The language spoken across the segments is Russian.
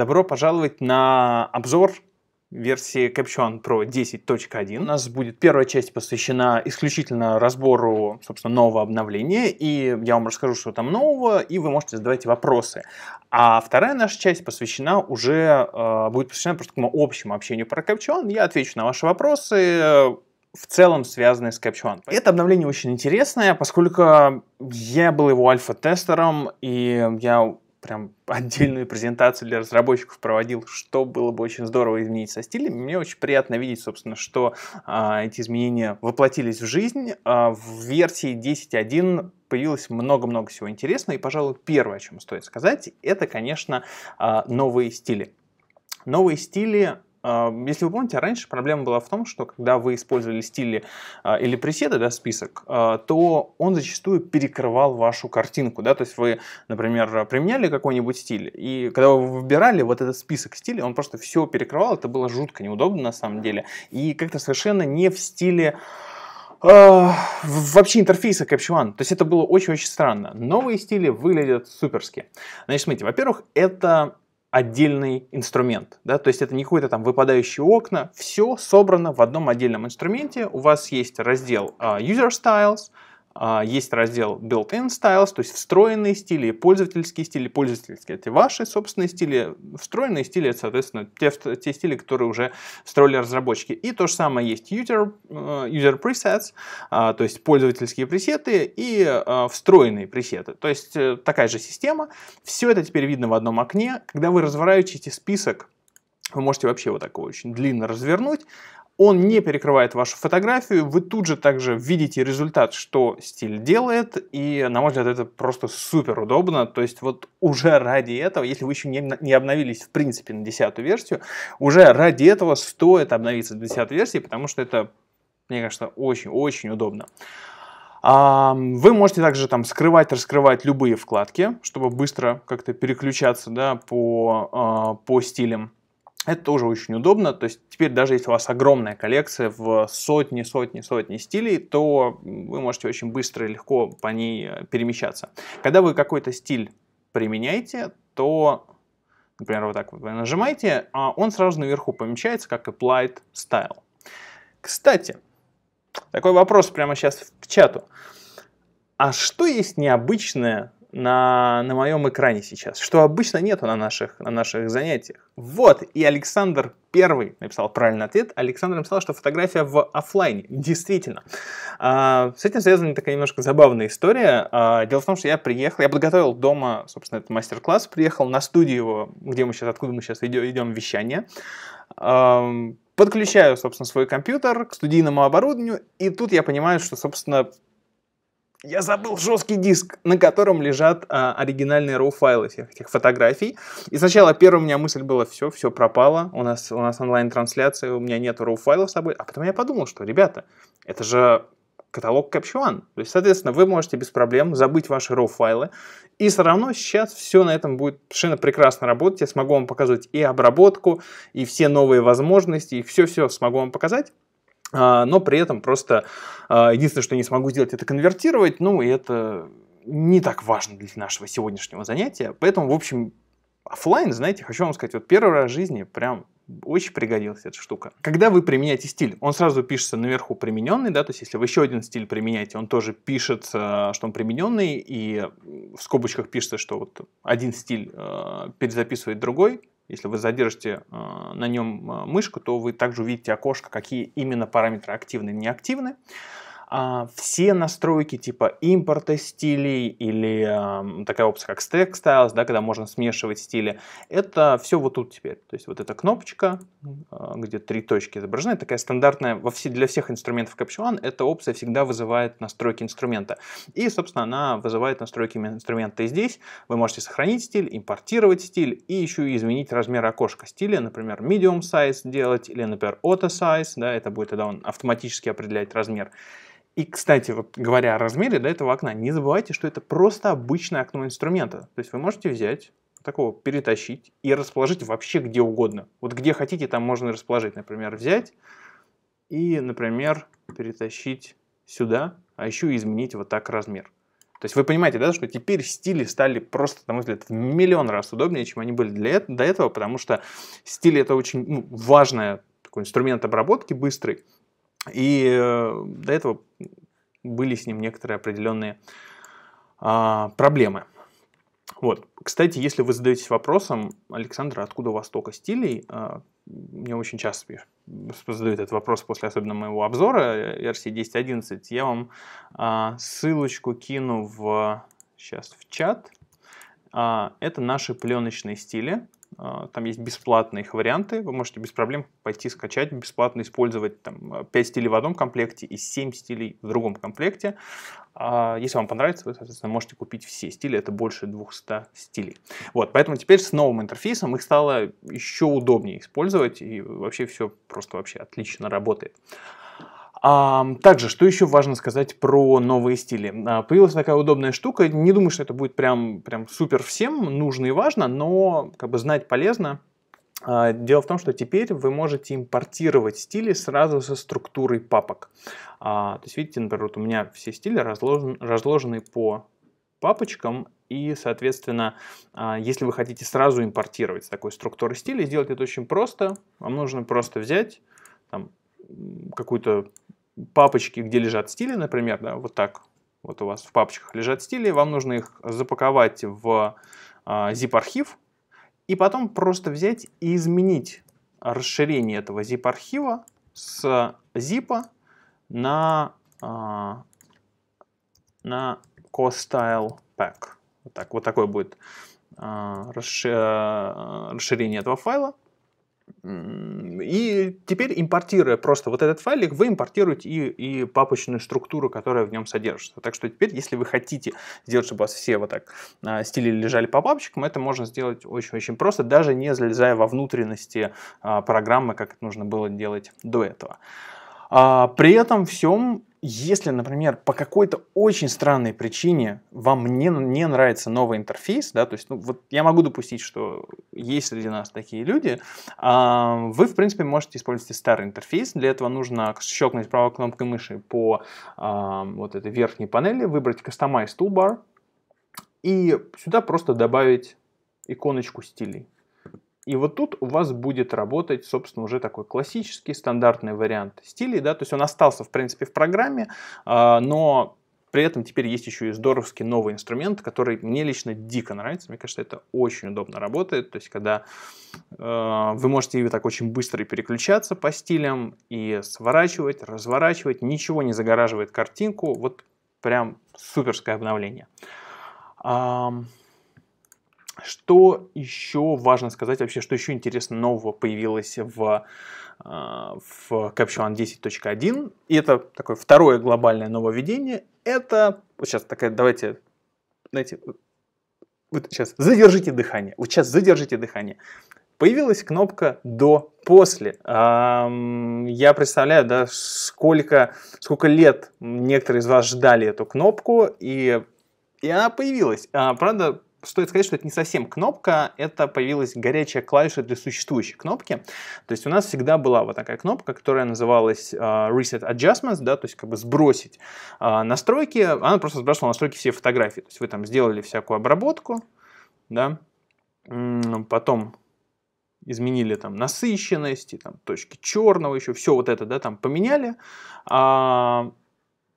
Добро пожаловать на обзор версии Caption Pro 10.1. У нас будет первая часть посвящена исключительно разбору, собственно, нового обновления, и я вам расскажу, что там нового, и вы можете задавать вопросы. А вторая наша часть посвящена уже, э, будет посвящена просто такому общему общению про Caption. Я отвечу на ваши вопросы, э, в целом связанные с Caption. Это обновление очень интересное, поскольку я был его альфа-тестером, и я прям отдельную презентацию для разработчиков проводил, что было бы очень здорово изменить со стилем. Мне очень приятно видеть, собственно, что а, эти изменения воплотились в жизнь. А, в версии 10.1 появилось много-много всего интересного. И, пожалуй, первое, о чем стоит сказать, это, конечно, а, новые стили. Новые стили если вы помните, а раньше проблема была в том, что когда вы использовали стили а, или преседы, да, список, а, то он зачастую перекрывал вашу картинку, да, то есть вы, например, применяли какой-нибудь стиль, и когда вы выбирали вот этот список стилей, он просто все перекрывал, это было жутко неудобно на самом деле, и как-то совершенно не в стиле вообще интерфейса CaptureOne. То есть это было очень-очень странно. Новые стили выглядят суперски. Значит, смотрите, во-первых, это отдельный инструмент. Да? То есть это не какое-то там выпадающие окна, все собрано в одном отдельном инструменте. У вас есть раздел uh, User Styles, а, есть раздел Built-in Styles, то есть встроенные стили, пользовательские стили, пользовательские это ваши собственные стили, встроенные стили это, соответственно, те, те стили, которые уже встроили разработчики. И то же самое есть user, э, user presets, а, то есть пользовательские пресеты и а, встроенные пресеты. То есть э, такая же система. Все это теперь видно в одном окне. Когда вы разворачиваете список вы можете вообще вот такой очень длинно развернуть, он не перекрывает вашу фотографию, вы тут же также видите результат, что стиль делает, и, на мой взгляд, это просто супер удобно, то есть вот уже ради этого, если вы еще не, не обновились в принципе на десятую версию, уже ради этого стоит обновиться до 10 версии, потому что это, мне кажется, очень-очень удобно. Вы можете также там скрывать, раскрывать любые вкладки, чтобы быстро как-то переключаться да, по, а, по стилям. Это тоже очень удобно. То есть теперь даже если у вас огромная коллекция в сотни, сотни, сотни стилей, то вы можете очень быстро и легко по ней э, перемещаться. Когда вы какой-то стиль применяете, то например, вот так вот вы нажимаете, а он сразу наверху помечается как Applied Style. Кстати, такой вопрос прямо сейчас в чату. А что есть необычное на, на моем экране сейчас, что обычно нету на наших, на наших занятиях. Вот, и Александр первый написал правильный ответ. Александр написал, что фотография в офлайне. Действительно. А, с этим связана такая немножко забавная история. А, дело в том, что я приехал, я подготовил дома, собственно, этот мастер-класс, приехал на студию, где мы сейчас, откуда мы сейчас идем, вещание. А, подключаю, собственно, свой компьютер к студийному оборудованию, и тут я понимаю, что, собственно, я забыл жесткий диск, на котором лежат а, оригинальные RAW файлы всех этих фотографий. И сначала первая у меня мысль была, все, все пропало, у нас, у нас онлайн-трансляция, у меня нет RAW файлов с собой. А потом я подумал, что, ребята, это же каталог Capture То есть, соответственно, вы можете без проблем забыть ваши RAW файлы, и все равно сейчас все на этом будет совершенно прекрасно работать. Я смогу вам показывать и обработку, и все новые возможности, и все-все смогу вам показать. А, но при этом просто а, единственное, что я не смогу сделать, это конвертировать, ну и это не так важно для нашего сегодняшнего занятия, поэтому, в общем, офлайн, знаете, хочу вам сказать, вот первый раз в жизни прям очень пригодилась эта штука. Когда вы применяете стиль, он сразу пишется наверху примененный, да, то есть если вы еще один стиль применяете, он тоже пишется, а, что он примененный, и в скобочках пишется, что вот один стиль э, перезаписывает другой, если вы задержите э, на нем э, мышку, то вы также увидите окошко, какие именно параметры активны и неактивны а, все настройки типа импорта стилей или а, такая опция как Stack Styles, да, когда можно смешивать стили, это все вот тут теперь. То есть вот эта кнопочка, а, где три точки изображены, такая стандартная во все, для всех инструментов Capture One, эта опция всегда вызывает настройки инструмента. И, собственно, она вызывает настройки инструмента и здесь. Вы можете сохранить стиль, импортировать стиль и еще изменить размер окошка стиля, например, medium size делать или, например, auto size, да, это будет тогда он автоматически определять размер. И, кстати, вот говоря о размере да, этого окна, не забывайте, что это просто обычное окно инструмента. То есть вы можете взять такого перетащить и расположить вообще где угодно. Вот где хотите, там можно расположить. Например, взять и, например, перетащить сюда, а еще изменить вот так размер. То есть вы понимаете, да, что теперь стили стали просто, на мой взгляд, в миллион раз удобнее, чем они были для, до этого, потому что стили это очень ну, важная такой инструмент обработки быстрый, и э, до этого были с ним некоторые определенные а, проблемы. Вот. Кстати, если вы задаетесь вопросом, Александра, откуда у вас столько стилей, а, мне очень часто задают этот вопрос после особенно моего обзора версии э, 10.11, я вам а, ссылочку кину в, сейчас в чат. А, это наши пленочные стили, а, там есть бесплатные их варианты. Вы можете без проблем пойти скачать, бесплатно использовать там, 5 э, стилей в одном комплекте и 7 стилей в другом комплекте. А, если вам понравится, вы, соответственно, можете купить все стили. Это больше 200 стилей. Вот, поэтому теперь с новым интерфейсом их стало еще удобнее использовать. И вообще все просто вообще отлично работает. Также, что еще важно сказать про новые стили. А, появилась такая удобная штука. Не думаю, что это будет прям, прям супер всем нужно и важно, но как бы знать полезно. А, дело в том, что теперь вы можете импортировать стили сразу со структурой папок. А, то есть, видите, например, вот у меня все стили разложены, разложены по папочкам, и, соответственно, если вы хотите сразу импортировать с такой структуры стиля, сделать это очень просто. Вам нужно просто взять там, какую-то папочки, где лежат стили, например, да, вот так вот у вас в папочках лежат стили, вам нужно их запаковать в а, zip-архив и потом просто взять и изменить расширение этого zip-архива с zip на, а, на co pack. Вот, так, вот такое будет а, а, расширение этого файла. И теперь, импортируя просто вот этот файлик, вы импортируете и, и папочную структуру, которая в нем содержится. Так что теперь, если вы хотите сделать, чтобы у вас все вот так э, стили лежали по папочкам, это можно сделать очень-очень просто, даже не залезая во внутренности э, программы, как это нужно было делать до этого. А, при этом всем если, например, по какой-то очень странной причине вам не, не нравится новый интерфейс, да, то есть, ну, вот я могу допустить, что есть среди нас такие люди, а, вы, в принципе, можете использовать старый интерфейс. Для этого нужно щелкнуть правой кнопкой мыши по а, вот этой верхней панели, выбрать Customize Toolbar и сюда просто добавить иконочку стилей. И вот тут у вас будет работать, собственно, уже такой классический стандартный вариант стилей, да, то есть он остался, в принципе, в программе, а, но при этом теперь есть еще и здоровский новый инструмент, который мне лично дико нравится. Мне кажется, это очень удобно работает. То есть, когда э, вы можете его так очень быстро переключаться по стилям и сворачивать, разворачивать, ничего не загораживает картинку. Вот прям суперское обновление. Эм, что еще важно сказать вообще, что еще интересно нового появилось в, а, в Capture CaptureOn 10.1? И это такое второе глобальное нововведение. Это, вот сейчас такая, давайте, знаете, вот сейчас задержите дыхание. Вот сейчас задержите дыхание. Появилась кнопка «До», «После». Я представляю, да, сколько, сколько лет некоторые из вас ждали эту кнопку, и, и она появилась. А Правда, стоит сказать, что это не совсем кнопка, это появилась горячая клавиша для существующей кнопки. То есть у нас всегда была вот такая кнопка, которая называлась э, Reset Adjustments, да, то есть как бы сбросить э, настройки. Она просто сбрасывала настройки все фотографии. То есть вы там сделали всякую обработку, да, потом изменили там насыщенность, и, там точки черного еще, все вот это, да, там поменяли. А,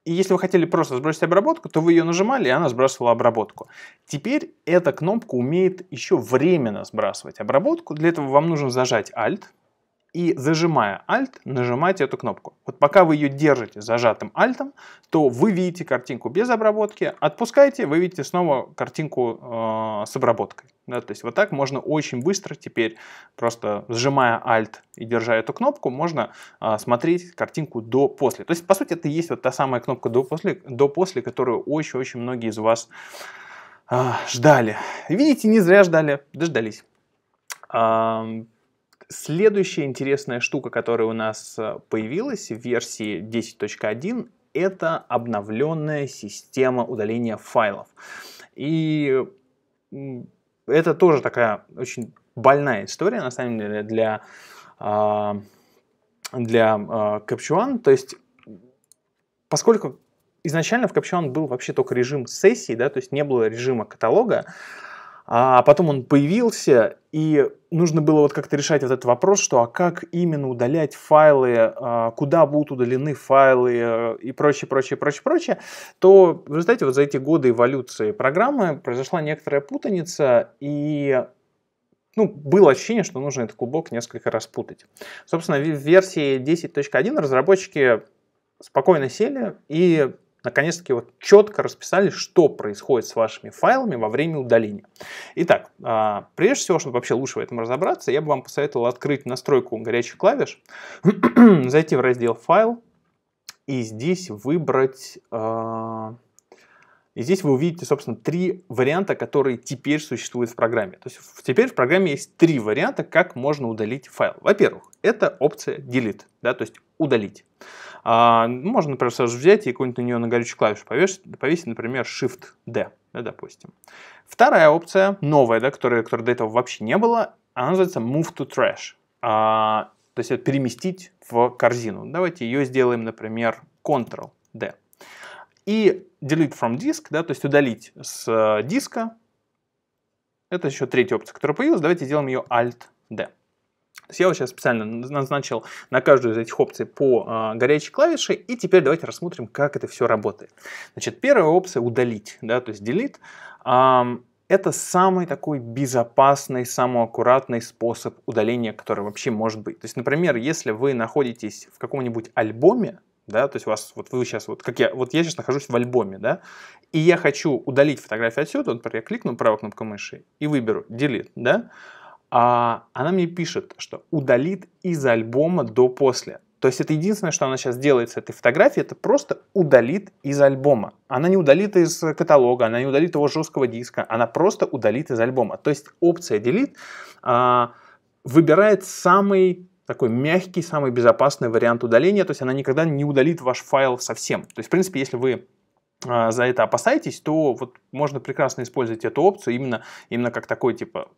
и если вы хотели просто сбросить обработку, то вы ее нажимали, и она сбрасывала обработку. Теперь эта кнопка умеет еще временно сбрасывать обработку. Для этого вам нужно зажать Alt, и зажимая Alt, нажимаете эту кнопку. Вот пока вы ее держите зажатым Alt, то вы видите картинку без обработки, отпускаете, вы видите снова картинку э, с обработкой. Да, то есть вот так можно очень быстро теперь, просто сжимая Alt и держа эту кнопку, можно э, смотреть картинку до-после. То есть, по сути, это и есть вот та самая кнопка до-после, до-после которую очень-очень многие из вас э, ждали. Видите, не зря ждали, дождались. Следующая интересная штука, которая у нас э, появилась в версии 10.1, это обновленная система удаления файлов. И это тоже такая очень больная история, на самом деле, для, а, для Capture а, То есть, поскольку изначально в Capture был вообще только режим сессии, да, то есть не было режима каталога, а потом он появился, и нужно было вот как-то решать вот этот вопрос, что а как именно удалять файлы, а, куда будут удалены файлы и прочее, прочее, прочее, прочее, то вы знаете вот за эти годы эволюции программы произошла некоторая путаница, и ну, было ощущение, что нужно этот клубок несколько раз путать. Собственно, в версии 10.1 разработчики спокойно сели и наконец-таки вот четко расписали, что происходит с вашими файлами во время удаления. Итак, а, прежде всего, чтобы вообще лучше в этом разобраться, я бы вам посоветовал открыть настройку горячих клавиш, зайти в раздел «Файл», и здесь выбрать... А, и здесь вы увидите, собственно, три варианта, которые теперь существуют в программе. То есть теперь в программе есть три варианта, как можно удалить файл. Во-первых, это опция delete, да, то есть удалить. А, ну, можно, например, сразу взять и какую-нибудь на нее на горячую клавишу повесить, повесить например, Shift-D, да, допустим. Вторая опция, новая, да, которая, которая до этого вообще не было, она называется Move to Trash. А, то есть это переместить в корзину. Давайте ее сделаем, например, Ctrl-D. И delete from disk, да, то есть удалить с э, диска. Это еще третья опция, которая появилась. Давайте сделаем ее Alt-D я сейчас специально назначил на каждую из этих опций по э, горячей клавише, и теперь давайте рассмотрим, как это все работает. Значит, первая опция удалить, да, то есть delete. Э, это самый такой безопасный, самый аккуратный способ удаления, который вообще может быть. То есть, например, если вы находитесь в каком-нибудь альбоме, да, то есть у вас, вот вы сейчас, вот как я, вот я сейчас нахожусь в альбоме, да, и я хочу удалить фотографию отсюда, например, я кликну правой кнопкой мыши и выберу Delete, да, а, она мне пишет, что удалит из альбома до после. То есть это единственное, что она сейчас делает с этой фотографией, это просто удалит из альбома. Она не удалит из каталога, она не удалит его жесткого диска, она просто удалит из альбома. То есть опция Delete а, выбирает самый такой мягкий, самый безопасный вариант удаления, то есть она никогда не удалит ваш файл совсем. То есть, в принципе, если вы а, за это опасаетесь, то вот можно прекрасно использовать эту опцию именно, именно как такой типа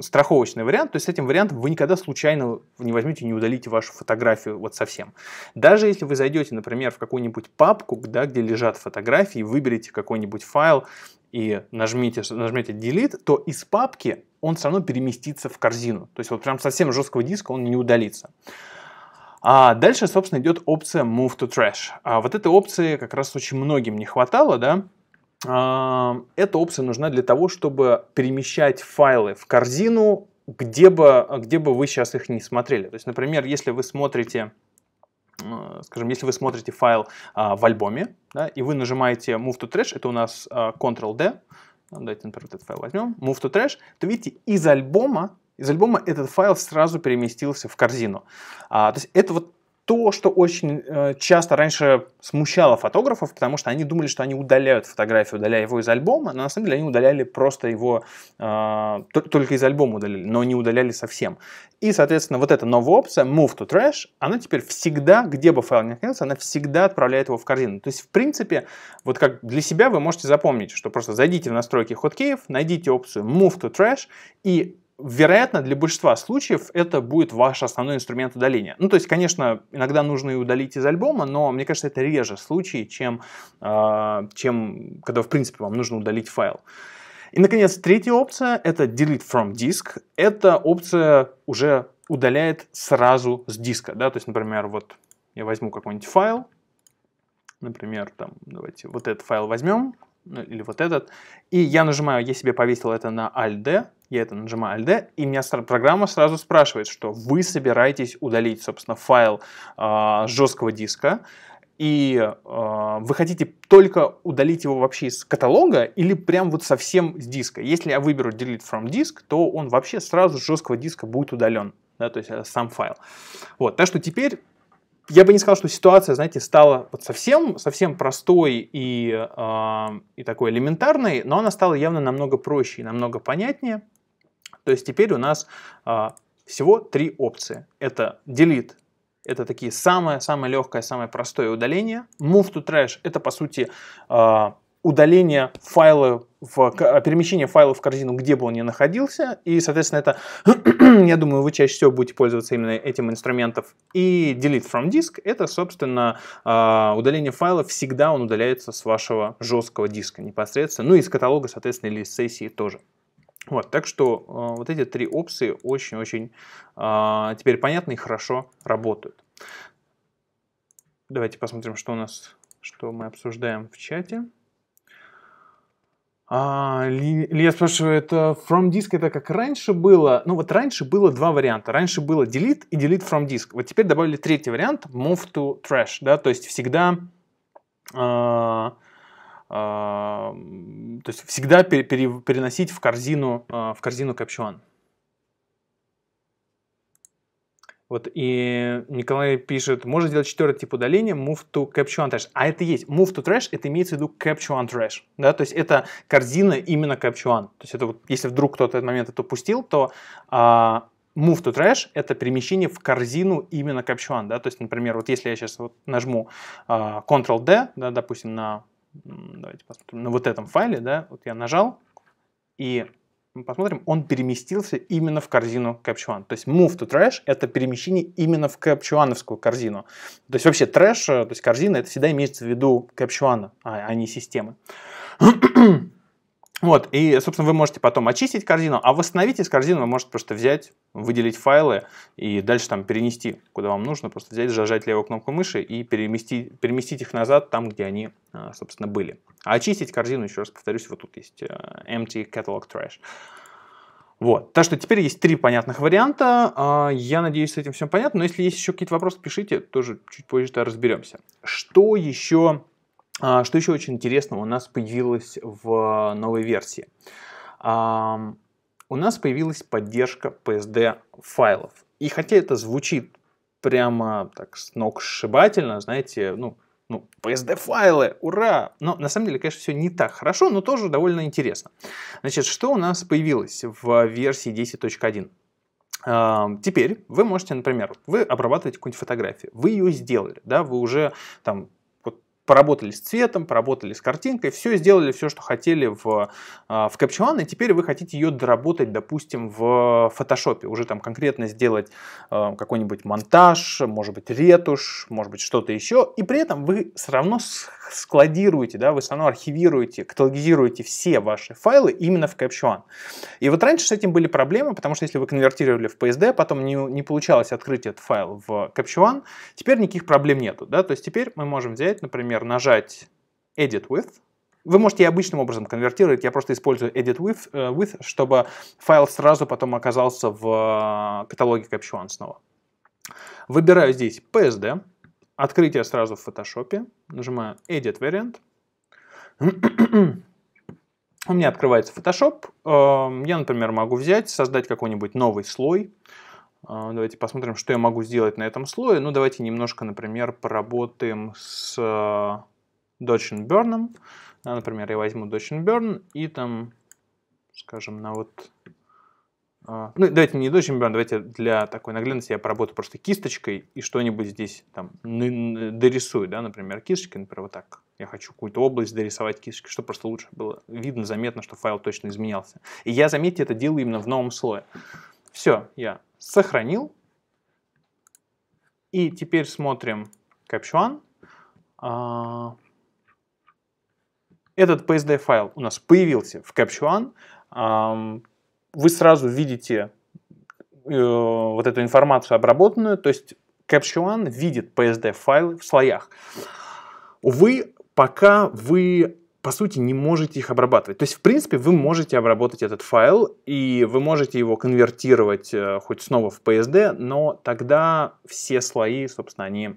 страховочный вариант. То есть с этим вариантом вы никогда случайно не возьмете, не удалите вашу фотографию вот совсем. Даже если вы зайдете, например, в какую-нибудь папку, да, где лежат фотографии, выберете какой-нибудь файл и нажмите, нажмите Delete, то из папки он все равно переместится в корзину. То есть вот прям совсем жесткого диска он не удалится. А дальше, собственно, идет опция Move to Trash. А вот этой опции как раз очень многим не хватало, да, а, эта опция нужна для того, чтобы перемещать файлы в корзину, где бы, где бы вы сейчас их не смотрели. То есть, например, если вы смотрите а, скажем, если вы смотрите файл а, в альбоме, да, и вы нажимаете Move to Trash, это у нас а, Ctrl-D, давайте, например, этот файл возьмем, Move to Trash, то видите, из альбома из альбома этот файл сразу переместился в корзину. А, то есть это вот то, что очень э, часто раньше смущало фотографов, потому что они думали, что они удаляют фотографию, удаляя его из альбома, но на самом деле они удаляли просто его, э, только из альбома удаляли, но не удаляли совсем. И, соответственно, вот эта новая опция Move to Trash, она теперь всегда, где бы файл ни находился, она всегда отправляет его в корзину. То есть, в принципе, вот как для себя вы можете запомнить, что просто зайдите в настройки хоткеев, найдите опцию Move to Trash и вероятно, для большинства случаев это будет ваш основной инструмент удаления. Ну, то есть, конечно, иногда нужно и удалить из альбома, но мне кажется, это реже случаи, чем, э, чем когда, в принципе, вам нужно удалить файл. И, наконец, третья опция — это Delete from Disk. Эта опция уже удаляет сразу с диска. Да? То есть, например, вот я возьму какой-нибудь файл, например, там, давайте вот этот файл возьмем, ну, или вот этот, и я нажимаю, я себе повесил это на Alt-D, я это нажимаю Alt, D и меня программа сразу спрашивает, что вы собираетесь удалить, собственно, файл э, жесткого диска, и э, вы хотите только удалить его вообще из каталога или прям вот совсем с диска. Если я выберу Delete from Disk, то он вообще сразу с жесткого диска будет удален, да, то есть э, сам файл. Вот, так что теперь я бы не сказал, что ситуация, знаете, стала вот совсем, совсем простой и, э, и такой элементарной, но она стала явно намного проще и намного понятнее. То есть теперь у нас а, всего три опции. Это delete, это такие самое-самое легкое, самое простое удаление. Move to trash, это по сути а, удаление файла, в, перемещение файла в корзину, где бы он ни находился. И, соответственно, это, я думаю, вы чаще всего будете пользоваться именно этим инструментом. И delete from disk — это, собственно, а, удаление файла. Всегда он удаляется с вашего жесткого диска непосредственно. Ну и из каталога, соответственно, или из сессии тоже. Вот, так что э, вот эти три опции очень-очень э, теперь понятно и хорошо работают. Давайте посмотрим, что у нас, что мы обсуждаем в чате. А, Илья спрашивает, а, from disk это как раньше было? Ну вот раньше было два варианта. Раньше было delete и delete from disk. Вот теперь добавили третий вариант, move to trash, да, то есть всегда... Э, а, то есть всегда переносить в корзину, а, в корзину капчуан. Вот и Николай пишет, можно сделать четвертый тип удаления, move to capture on trash. А это есть. Move to trash, это имеется в виду capture on trash. Да? То есть это корзина именно capture on. То есть это вот, если вдруг кто-то этот момент это упустил, то а, move to trash это перемещение в корзину именно capture on. Да? То есть, например, вот если я сейчас вот нажму а, Ctrl-D, да, допустим, на давайте посмотрим, на вот этом файле, да, вот я нажал, и мы посмотрим, он переместился именно в корзину CaptureOne. То есть move to trash — это перемещение именно в CaptureOne корзину. То есть вообще трэш, э, то есть корзина, это всегда имеется в виду CaptureOne, а, а не системы. Вот, и, собственно, вы можете потом очистить корзину, а восстановить из корзины вы можете просто взять, выделить файлы и дальше там перенести, куда вам нужно, просто взять, зажать левую кнопку мыши и переместить, переместить их назад там, где они, э, собственно, были. А очистить корзину, еще раз повторюсь, вот тут есть э, empty catalog trash. Вот. Так что теперь есть три понятных варианта. Э, я надеюсь, с этим все понятно. Но если есть еще какие-то вопросы, пишите, тоже чуть позже разберемся. Что еще а, что еще очень интересно у нас появилось в а, новой версии? У нас появилась поддержка PSD файлов. И хотя это звучит прямо так с ног сшибательно, знаете, ну, ну, PSD-файлы, ура! Но на самом деле, конечно, все не так хорошо, но тоже довольно интересно. Значит, что у нас появилось в версии 10.1? Теперь вы можете, например, вы обрабатываете какую-нибудь фотографию, вы ее сделали, да, вы уже там поработали с цветом, поработали с картинкой, все сделали, все, что хотели в, а, в Capture One, и теперь вы хотите ее доработать, допустим, в Photoshop, уже там конкретно сделать а, какой-нибудь монтаж, может быть, ретушь, может быть, что-то еще, и при этом вы все равно складируете, да, вы все равно архивируете, каталогизируете все ваши файлы именно в Capture One. И вот раньше с этим были проблемы, потому что если вы конвертировали в PSD, потом не, не получалось открыть этот файл в Capture One, теперь никаких проблем нету, да, то есть теперь мы можем взять, например, например, нажать Edit With, вы можете обычным образом конвертировать, я просто использую edit with, э, with чтобы файл сразу потом оказался в э, каталоге CaptureOne снова. Выбираю здесь PSD, открытие сразу в Photoshop, нажимаю Edit Variant. У меня открывается Photoshop. Эм, я, например, могу взять, создать какой-нибудь новый слой. А, давайте посмотрим, что я могу сделать на этом слое. Ну, давайте немножко, например, поработаем с а, Dodge Burn. Например, я возьму Dodge Burn и там, скажем, на вот... А, ну, давайте не Dodge Burn, давайте для такой наглядности я поработаю просто кисточкой и что-нибудь здесь там дорисую, да, например, кисточкой, например, вот так. Я хочу какую-то область дорисовать кисточкой, чтобы просто лучше было видно, заметно, что файл точно изменялся. И я, заметьте, это делаю именно в новом слое. Все, я Сохранил. И теперь смотрим CaptureOne. А, этот PSD файл у нас появился в CaptureOne. А, вы сразу видите э, вот эту информацию обработанную, то есть CaptureOne видит PSD файлы в слоях. Увы, пока вы по сути, не можете их обрабатывать. То есть, в принципе, вы можете обработать этот файл, и вы можете его конвертировать э, хоть снова в PSD, но тогда все слои, собственно, они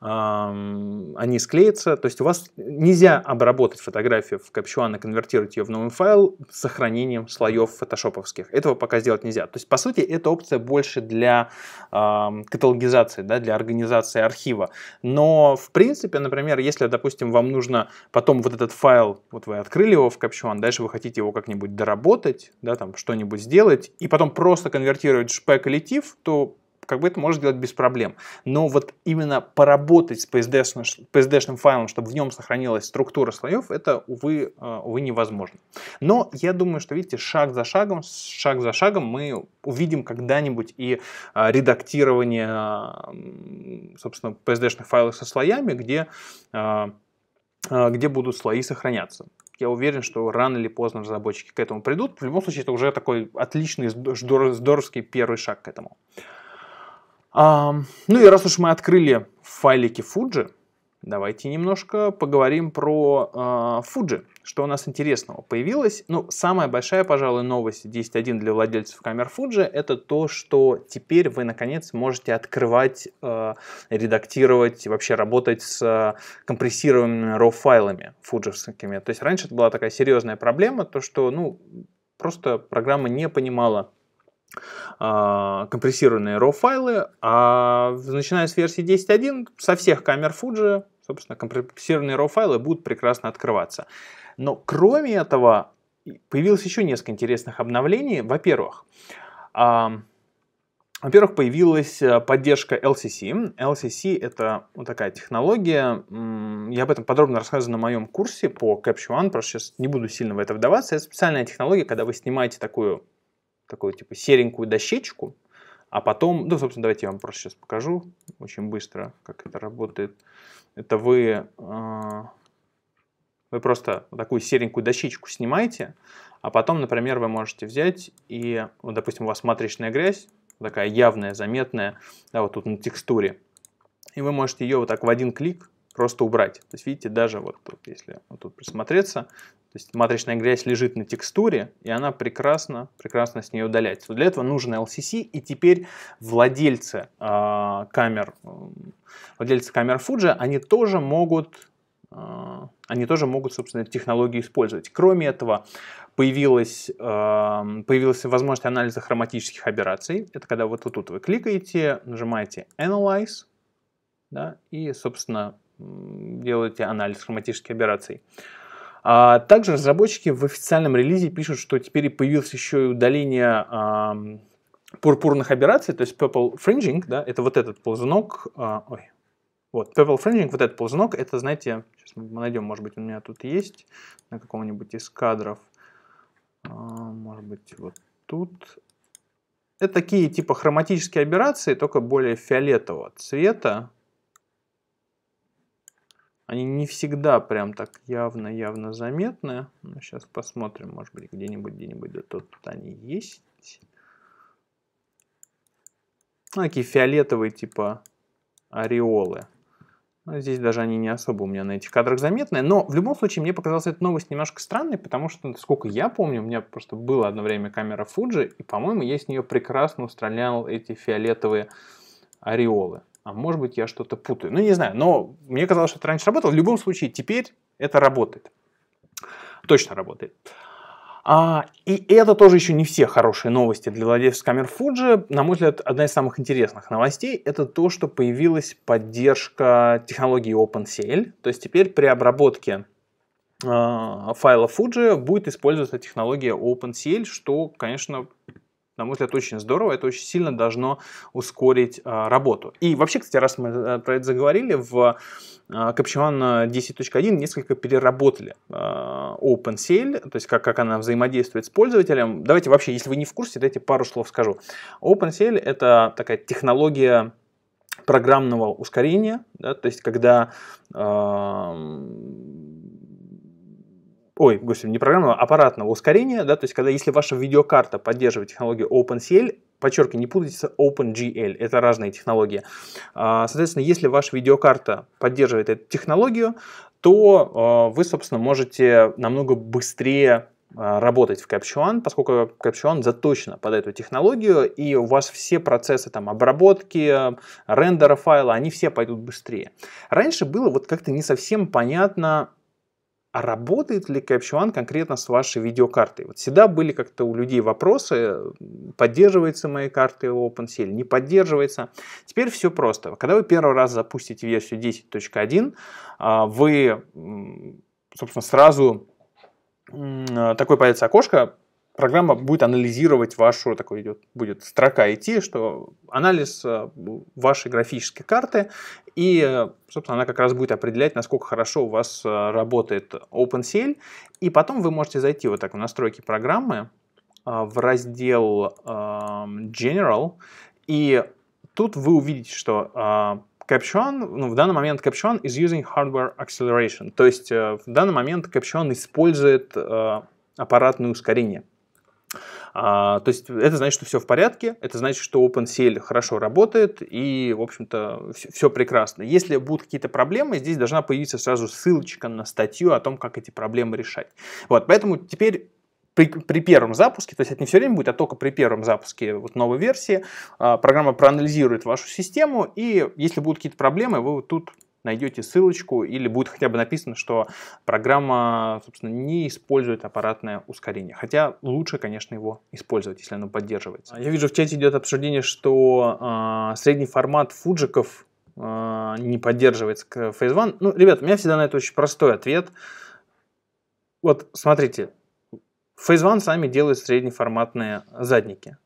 они склеятся. То есть у вас нельзя обработать фотографию в Caption и конвертировать ее в новый файл с сохранением слоев фотошоповских. Этого пока сделать нельзя. То есть, по сути, эта опция больше для каталогизации, да, для организации архива. Но, в принципе, например, если, допустим, вам нужно потом вот этот файл, вот вы открыли его в Caption, дальше вы хотите его как-нибудь доработать, да, там что-нибудь сделать, и потом просто конвертировать JPEG или TIFF, то как бы это можешь сделать без проблем. Но вот именно поработать с PSD-шным, PSD файлом, чтобы в нем сохранилась структура слоев, это, увы, э, увы, невозможно. Но я думаю, что, видите, шаг за шагом, шаг за шагом мы увидим когда-нибудь и э, редактирование, собственно, PSD-шных файлов со слоями, где э, где будут слои сохраняться. Я уверен, что рано или поздно разработчики к этому придут. В любом случае, это уже такой отличный, здоровский первый шаг к этому ну и раз уж мы открыли файлики Fuji, давайте немножко поговорим про а, Fuji. Что у нас интересного появилось? Ну, самая большая, пожалуй, новость 10.1 для владельцев камер Fuji — это то, что теперь вы, наконец, можете открывать, э, редактировать, вообще работать с э, компрессированными RAW-файлами фуджевскими. То есть раньше это была такая серьезная проблема, то что, ну, просто программа не понимала, а, компрессированные RAW файлы, а начиная с версии 10.1 со всех камер Fuji, собственно, компрессированные RAW файлы будут прекрасно открываться. Но кроме этого появилось еще несколько интересных обновлений. Во-первых, а, во-первых, появилась э, поддержка LCC. LCC — это вот такая технология. Я об этом подробно рассказываю на моем курсе по Capture One, просто сейчас не буду сильно в это вдаваться. Это специальная технология, когда вы снимаете такую такую типа серенькую дощечку, а потом, ну, собственно, давайте я вам просто сейчас покажу очень быстро, как это работает. Это вы, а, вы просто такую серенькую дощечку снимаете, а потом, например, вы можете взять и, вот, допустим, у вас матричная грязь, такая явная, заметная, да, вот тут на текстуре, и вы можете ее вот так в один клик просто убрать. То есть, видите, даже вот тут, если вот тут присмотреться, то есть матричная грязь лежит на текстуре, и она прекрасно, прекрасно с нее удаляется. Вот для этого нужен LCC, и теперь владельцы э, камер, э, владельцы камер Fuji, они тоже могут а, они тоже могут, собственно, эту технологию использовать. Кроме этого, появилась, а, появилась возможность анализа хроматических операций. Это когда вот тут, вы кликаете, нажимаете Analyze, да, и, собственно, делаете анализ хроматических аберраций. А также разработчики в официальном релизе пишут, что теперь появилось еще и удаление а, пурпурных аберраций, то есть purple fringing, да, это вот этот ползунок, а, ой, вот, purple fringing, вот этот ползунок, это, знаете, сейчас мы найдем, может быть, у меня тут есть на каком-нибудь из кадров, а, может быть, вот тут. Это такие типа хроматические аберрации, только более фиолетового цвета. Они не всегда прям так явно-явно заметны. Ну, сейчас посмотрим, может быть, где-нибудь, где-нибудь да тут они есть. Ну, такие фиолетовые типа ореолы. Ну, здесь даже они не особо у меня на этих кадрах заметны. Но в любом случае мне показалась эта новость немножко странной, потому что, сколько я помню, у меня просто было одно время камера Fuji, и, по-моему, я с нее прекрасно устранял эти фиолетовые ореолы а может быть я что-то путаю. Ну, не знаю, но мне казалось, что это раньше работало. В любом случае, теперь это работает. Точно работает. А, и это тоже еще не все хорошие новости для владельцев камер Fuji. На мой взгляд, одна из самых интересных новостей – это то, что появилась поддержка технологии OpenCL. То есть теперь при обработке э, файла Fuji будет использоваться технология OpenCL, что, конечно, на мой взгляд, очень здорово, это очень сильно должно ускорить а, работу. И вообще, кстати, раз мы э, про это заговорили, в а, Капчеван 10.1 несколько переработали а, OpenCL, то есть как, как она взаимодействует с пользователем. Давайте вообще, если вы не в курсе, дайте пару слов скажу. OpenCL — это такая технология программного ускорения, да, то есть когда э, ой, господи, не программного, а аппаратного ускорения, да, то есть когда если ваша видеокарта поддерживает технологию OpenCL, подчеркиваю, не путайте OpenGL, это разные технологии. А, соответственно, если ваша видеокарта поддерживает эту технологию, то а, вы, собственно, можете намного быстрее работать в Capture поскольку Capture заточена под эту технологию, и у вас все процессы там, обработки, рендера файла, они все пойдут быстрее. Раньше было вот как-то не совсем понятно, а работает ли CaptureOne конкретно с вашей видеокартой? Вот всегда были как-то у людей вопросы, поддерживается мои карты OpenSea или не поддерживается. Теперь все просто. Когда вы первый раз запустите версию 10.1, а, вы, собственно, сразу такое появится окошко, программа будет анализировать вашу, такой идет, будет строка идти, что анализ э, вашей графической карты, и, э, собственно, она как раз будет определять, насколько хорошо у вас э, работает OpenCL, и потом вы можете зайти вот так в настройки программы, в раздел General, и тут вы увидите, что Caption, ну, в данный момент Caption is using hardware acceleration, то есть в данный момент Caption использует аппаратное ускорение. А, то есть это значит, что все в порядке, это значит, что OpenCL хорошо работает и, в общем-то, все, все прекрасно. Если будут какие-то проблемы, здесь должна появиться сразу ссылочка на статью о том, как эти проблемы решать. Вот, поэтому теперь при, при первом запуске, то есть это не все время будет, а только при первом запуске вот новой версии, а, программа проанализирует вашу систему, и если будут какие-то проблемы, вы вот тут найдете ссылочку или будет хотя бы написано, что программа, собственно, не использует аппаратное ускорение. Хотя лучше, конечно, его использовать, если оно поддерживается. Я вижу в чате идет обсуждение, что э, средний формат фуджиков э, а, не поддерживается к Phase One. Ну, ребят, у меня всегда на это очень простой ответ. Вот, смотрите, Phase One сами делают среднеформатные задники.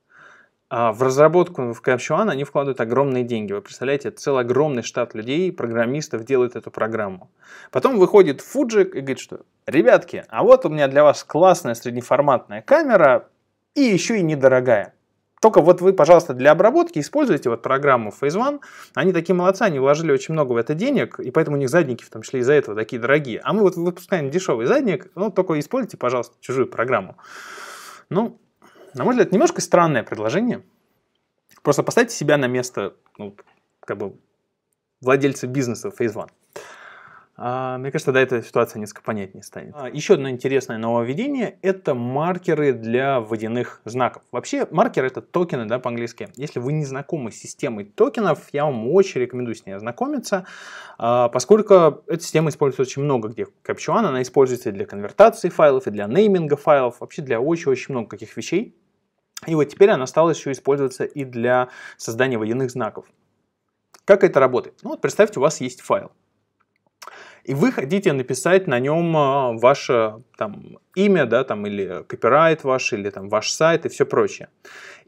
А в разработку в CapShuan они вкладывают огромные деньги. Вы представляете, целый огромный штат людей, программистов делают эту программу. Потом выходит Фуджик и говорит, что «Ребятки, а вот у меня для вас классная среднеформатная камера и еще и недорогая. Только вот вы, пожалуйста, для обработки используйте вот программу Phase One. Они такие молодцы, они вложили очень много в это денег, и поэтому у них задники, в том числе из-за этого, такие дорогие. А мы вот выпускаем дешевый задник, ну, только используйте, пожалуйста, чужую программу. Ну, на мой взгляд, немножко странное предложение. Просто поставьте себя на место ну, как бы владельца бизнеса Phase One. А, мне кажется, да, эта ситуация несколько понятнее станет. А, еще одно интересное нововведение – это маркеры для водяных знаков. Вообще, маркеры – это токены, да, по-английски. Если вы не знакомы с системой токенов, я вам очень рекомендую с ней ознакомиться, а, поскольку эта система используется очень много где в CaptureOne. Она используется и для конвертации файлов, и для нейминга файлов, вообще для очень-очень много каких вещей. И вот теперь она стала еще использоваться и для создания военных знаков. Как это работает? Ну вот представьте, у вас есть файл. И вы хотите написать на нем а, ваше там, имя, да, там, или копирайт ваш, или там, ваш сайт и все прочее.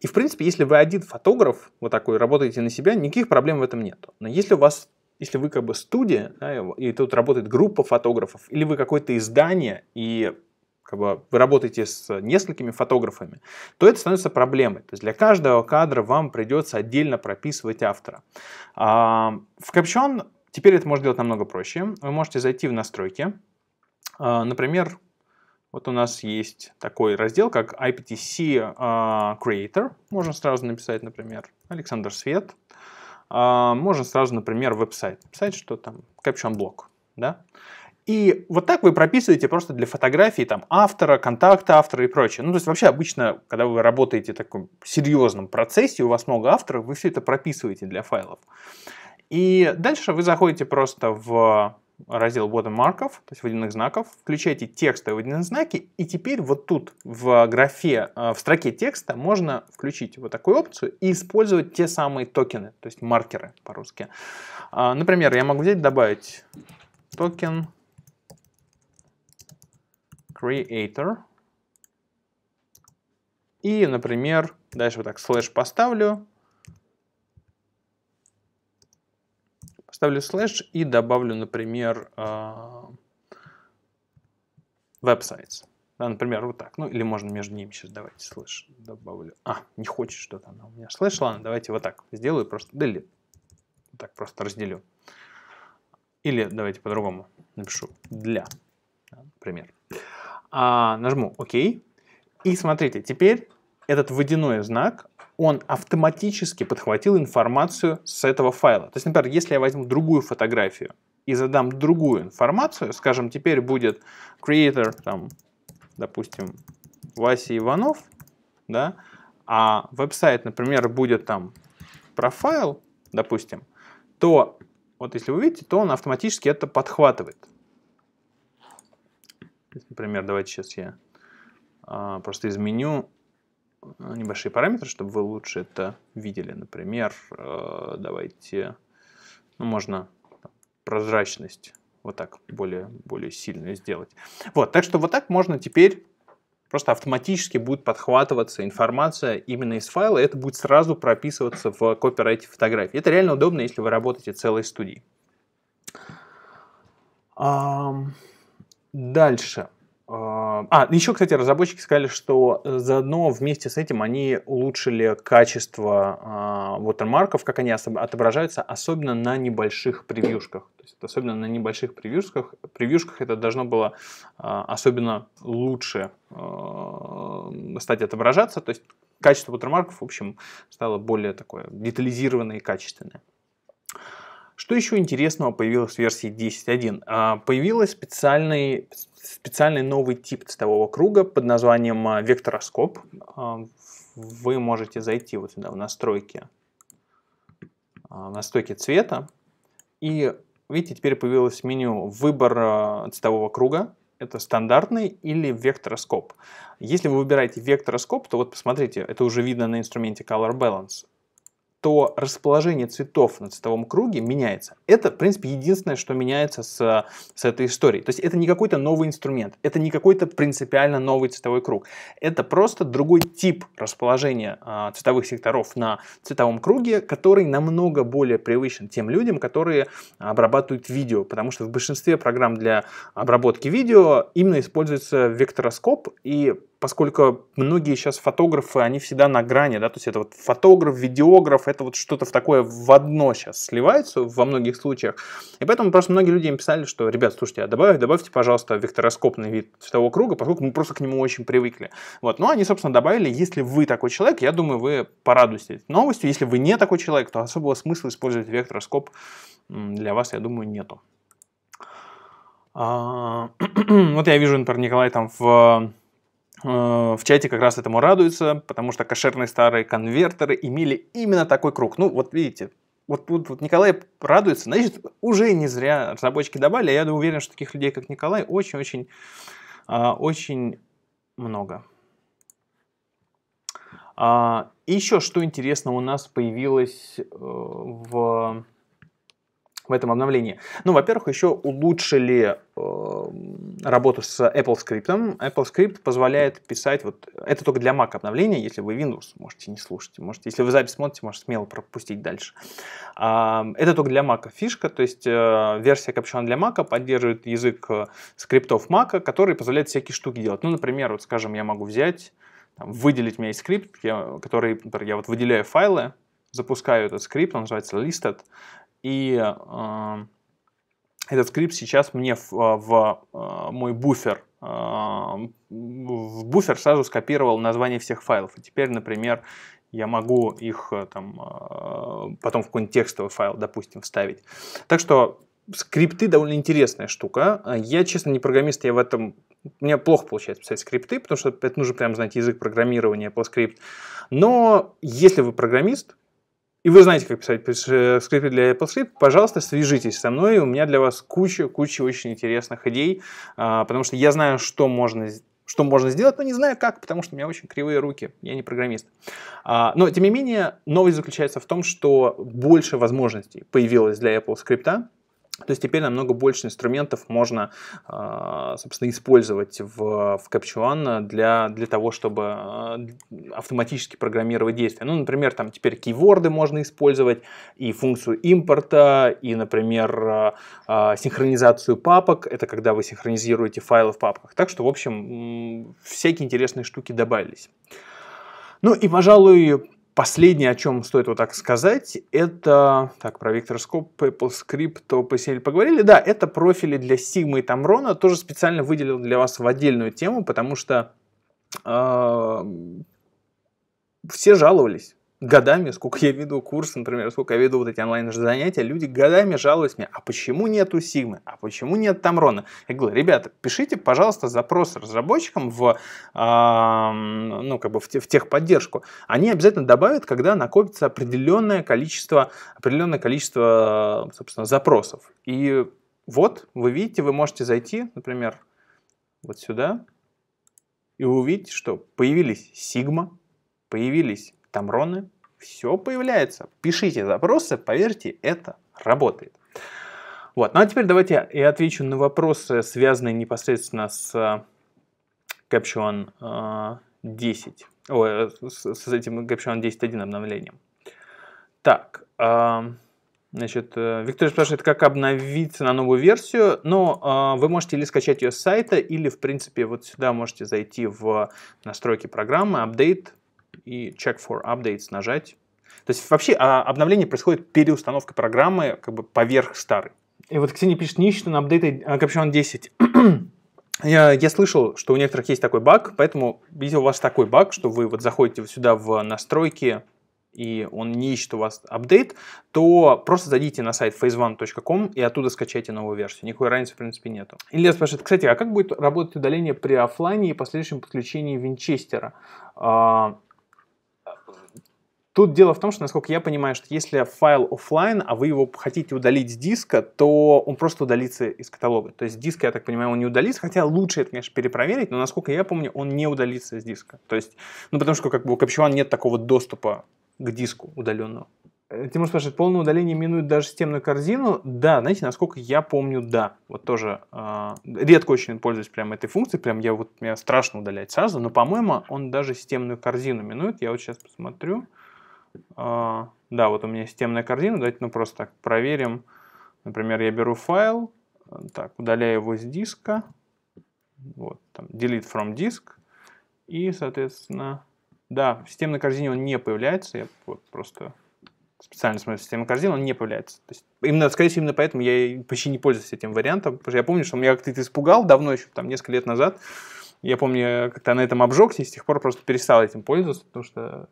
И, в принципе, если вы один фотограф, вот такой, работаете на себя, никаких проблем в этом нет. Но если у вас если вы как бы студия, да, и тут работает группа фотографов, или вы какое-то издание, и как бы вы работаете с несколькими фотографами, то это становится проблемой. То есть для каждого кадра вам придется отдельно прописывать автора. А, в Caption теперь это можно делать намного проще. Вы можете зайти в настройки. А, например, вот у нас есть такой раздел, как IPTC а, Creator. Можно сразу написать, например, Александр Свет. можно сразу, например, веб-сайт. Писать, что там, Caption Blog. Да? И вот так вы прописываете просто для фотографии там автора, контакта автора и прочее. Ну, то есть вообще обычно, когда вы работаете в таком серьезном процессе, у вас много авторов, вы все это прописываете для файлов. И дальше вы заходите просто в раздел watermarkов, то есть водяных знаков, включаете текстовые водяные знаки, и теперь вот тут в графе, э, в строке текста можно включить вот такую опцию и использовать те самые токены, то есть маркеры по-русски. А, например, я могу взять, добавить токен creator. И, например, дальше вот так слэш поставлю. Поставлю слэш и добавлю, например, веб-сайт. Да, например, вот так. Ну, или можно между ними сейчас давайте слэш добавлю. А, не хочет что-то она у меня слэш. Ладно, давайте вот так сделаю просто. или Вот так просто разделю. Или давайте по-другому напишу. Для, например а, нажму ОК. И смотрите, теперь этот водяной знак, он автоматически подхватил информацию с этого файла. То есть, например, если я возьму другую фотографию и задам другую информацию, скажем, теперь будет creator, там, допустим, Вася Иванов, да, а веб-сайт, например, будет там профайл, допустим, то вот если вы видите, то он автоматически это подхватывает например, давайте сейчас я а, просто изменю а, небольшие параметры, чтобы вы лучше это видели. Например, а, давайте, ну, можно прозрачность вот так более, более сильную сделать. Вот, так что вот так можно теперь просто автоматически будет подхватываться информация именно из файла, и это будет сразу прописываться в копирайте фотографии. Это реально удобно, если вы работаете целой студией. Um... Дальше. А, а еще, кстати, разработчики сказали, что э, заодно вместе с этим они улучшили качество вотермарков, как они отображаются, особенно на небольших превьюшках. То есть, особенно на небольших превьюшках. Превьюшках это должно было а, особенно лучше а, стать отображаться. То есть, качество вотермарков, в общем, стало более такое детализированное и качественное. Что еще интересного появилось в версии 10.1? А, Появился специальный, специальный новый тип цветового круга под названием а, вектороскоп. А, вы можете зайти вот сюда в настройки, в настройки цвета. И видите, теперь появилось меню выбор цветового круга. Это стандартный или вектороскоп. Если вы выбираете вектороскоп, то вот посмотрите, это уже видно на инструменте Color Balance то расположение цветов на цветовом круге меняется. Это, в принципе, единственное, что меняется с, с этой историей. То есть это не какой-то новый инструмент, это не какой-то принципиально новый цветовой круг. Это просто другой тип расположения э, цветовых секторов на цветовом круге, который намного более привычен тем людям, которые обрабатывают видео, потому что в большинстве программ для обработки видео именно используется вектороскоп и поскольку многие сейчас фотографы, они всегда на грани, да, то есть это вот фотограф, видеограф, это вот что-то в такое в одно сейчас сливается во многих случаях. И поэтому просто многие люди им писали, что, ребят, слушайте, а добавь, добавьте, пожалуйста, вектороскопный вид цветового круга, поскольку мы просто к нему очень привыкли. Вот, ну, они, собственно, добавили, если вы такой человек, я думаю, вы порадуетесь этой новостью. Если вы не такой человек, то особого смысла использовать вектороскоп для вас, я думаю, нету. А, вот я вижу, например, Николай там в Э, в чате как раз этому радуется, потому что кошерные старые конвертеры имели именно такой круг. Ну, вот видите, вот, вот, вот Николай радуется, значит, уже не зря разработчики добавили. А я уверен, что таких людей, как Николай, очень-очень э, очень много. А, и еще что интересно у нас появилось э, в в этом обновлении. Ну, во-первых, еще улучшили э, работу с Apple Script. Apple Script позволяет писать, вот это только для Mac обновления, если вы Windows, можете не слушать, можете, если вы запись смотрите, можете смело пропустить дальше. Э, это только для Mac фишка, то есть э, версия капчон для Mac поддерживает язык э, скриптов Mac, который позволяет всякие штуки делать. Ну, например, вот, скажем, я могу взять, там, выделить у меня есть скрипт, я, который, например, я вот выделяю файлы, запускаю этот скрипт, он называется listed, и э, этот скрипт сейчас мне в, э, в, э, мой буфер, э, в буфер сразу скопировал название всех файлов. И теперь, например, я могу их э, там, потом в какой-нибудь текстовый файл, допустим, вставить. Так что скрипты довольно интересная штука. Я, честно, не программист, я в этом... Мне плохо получается писать скрипты, потому что это нужно прям знать язык программирования, PostScript. Но если вы программист, и вы знаете, как писать э, скрипты для Apple Script, пожалуйста, свяжитесь со мной. У меня для вас куча-куча очень интересных идей, а, потому что я знаю, что можно что можно сделать, но не знаю как, потому что у меня очень кривые руки, я не программист. А, но, тем не менее, новость заключается в том, что больше возможностей появилось для Apple скрипта, то есть теперь намного больше инструментов можно, а, собственно, использовать в, в Capture для, для того, чтобы а, автоматически программировать действия. Ну, например, там теперь кейворды можно использовать, и функцию импорта, и, например, а, синхронизацию папок. Это когда вы синхронизируете файлы в папках. Так что, в общем, всякие интересные штуки добавились. Ну и, пожалуй, Последнее, о чем стоит вот так сказать, это... Так, про VectorScope, PeopleScript, OpenCL поговорили. Да, это профили для Sigma и Tamron. Тоже специально выделил для вас в отдельную тему, потому что э, все жаловались годами, сколько я веду курс, например, сколько я веду вот эти онлайн-занятия, люди годами жалуются мне, а почему нету Сигмы, а почему нет Тамрона? Я говорю, ребята, пишите, пожалуйста, запрос разработчикам в, э, ну, как бы в, в техподдержку. Они обязательно добавят, когда накопится определенное количество, определенное количество, собственно, запросов. И вот, вы видите, вы можете зайти, например, вот сюда, и вы увидите, что появились Sigma, появились там роны, все появляется. Пишите запросы, поверьте, это работает. Вот, ну а теперь давайте я отвечу на вопросы, связанные непосредственно с э, Caption 10, э, ой, э, с этим Caption 10.1 обновлением. Так, Значит, Виктория спрашивает, как обновиться на новую версию, но вы можете или скачать ее с сайта, или, в принципе, вот сюда можете зайти в настройки программы, апдейт, и check for updates нажать. То есть вообще а, обновление происходит переустановка программы как бы поверх старой. И вот Ксения пишет, не ищет а, он апдейты Капчон 10. Я, я слышал, что у некоторых есть такой баг, поэтому если у вас такой баг, что вы вот заходите сюда в настройки, и он не ищет у вас апдейт, то просто зайдите на сайт phase1.com и оттуда скачайте новую версию. Никакой разницы, в принципе, нету. Илья спрашивает, кстати, а как будет работать удаление при офлайне и последующем подключении винчестера? А, Тут дело в том, что, насколько я понимаю, что если файл офлайн, а вы его хотите удалить с диска, то он просто удалится из каталога. То есть диск, я так понимаю, он не удалится, хотя лучше это, конечно, перепроверить, но, насколько я помню, он не удалится с диска. То есть, ну, потому что как бы у Капчеван нет такого доступа к диску удаленного. Э, Тимур спрашивает, полное удаление минует даже системную корзину? Да, знаете, насколько я помню, да. Вот тоже э, редко очень пользуюсь прям этой функцией, прям я вот, меня страшно удалять сразу, но, по-моему, он даже системную корзину минует. Я вот сейчас посмотрю. А, да, вот у меня системная корзина. давайте ну просто так проверим. Например, я беру файл, так, удаляю его с диска, вот, там, delete from disk, и, соответственно, да, в системной корзине он не появляется, я вот просто специально смотрю систему корзин, он не появляется. То есть, именно, скорее всего, именно поэтому я почти не пользуюсь этим вариантом, потому что я помню, что меня как-то это испугал давно еще, там, несколько лет назад, я помню, как-то на этом обжегся и с тех пор просто перестал этим пользоваться, потому что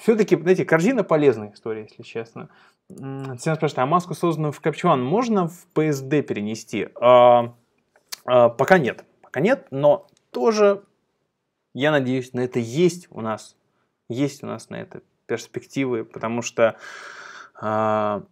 все-таки, знаете, корзина полезная история, если честно. Все спрашивают, а маску, созданную в Капчуан, можно в PSD перенести? А, а, пока нет. Пока нет, но тоже, я надеюсь, на это есть у нас. Есть у нас на это перспективы, потому что а,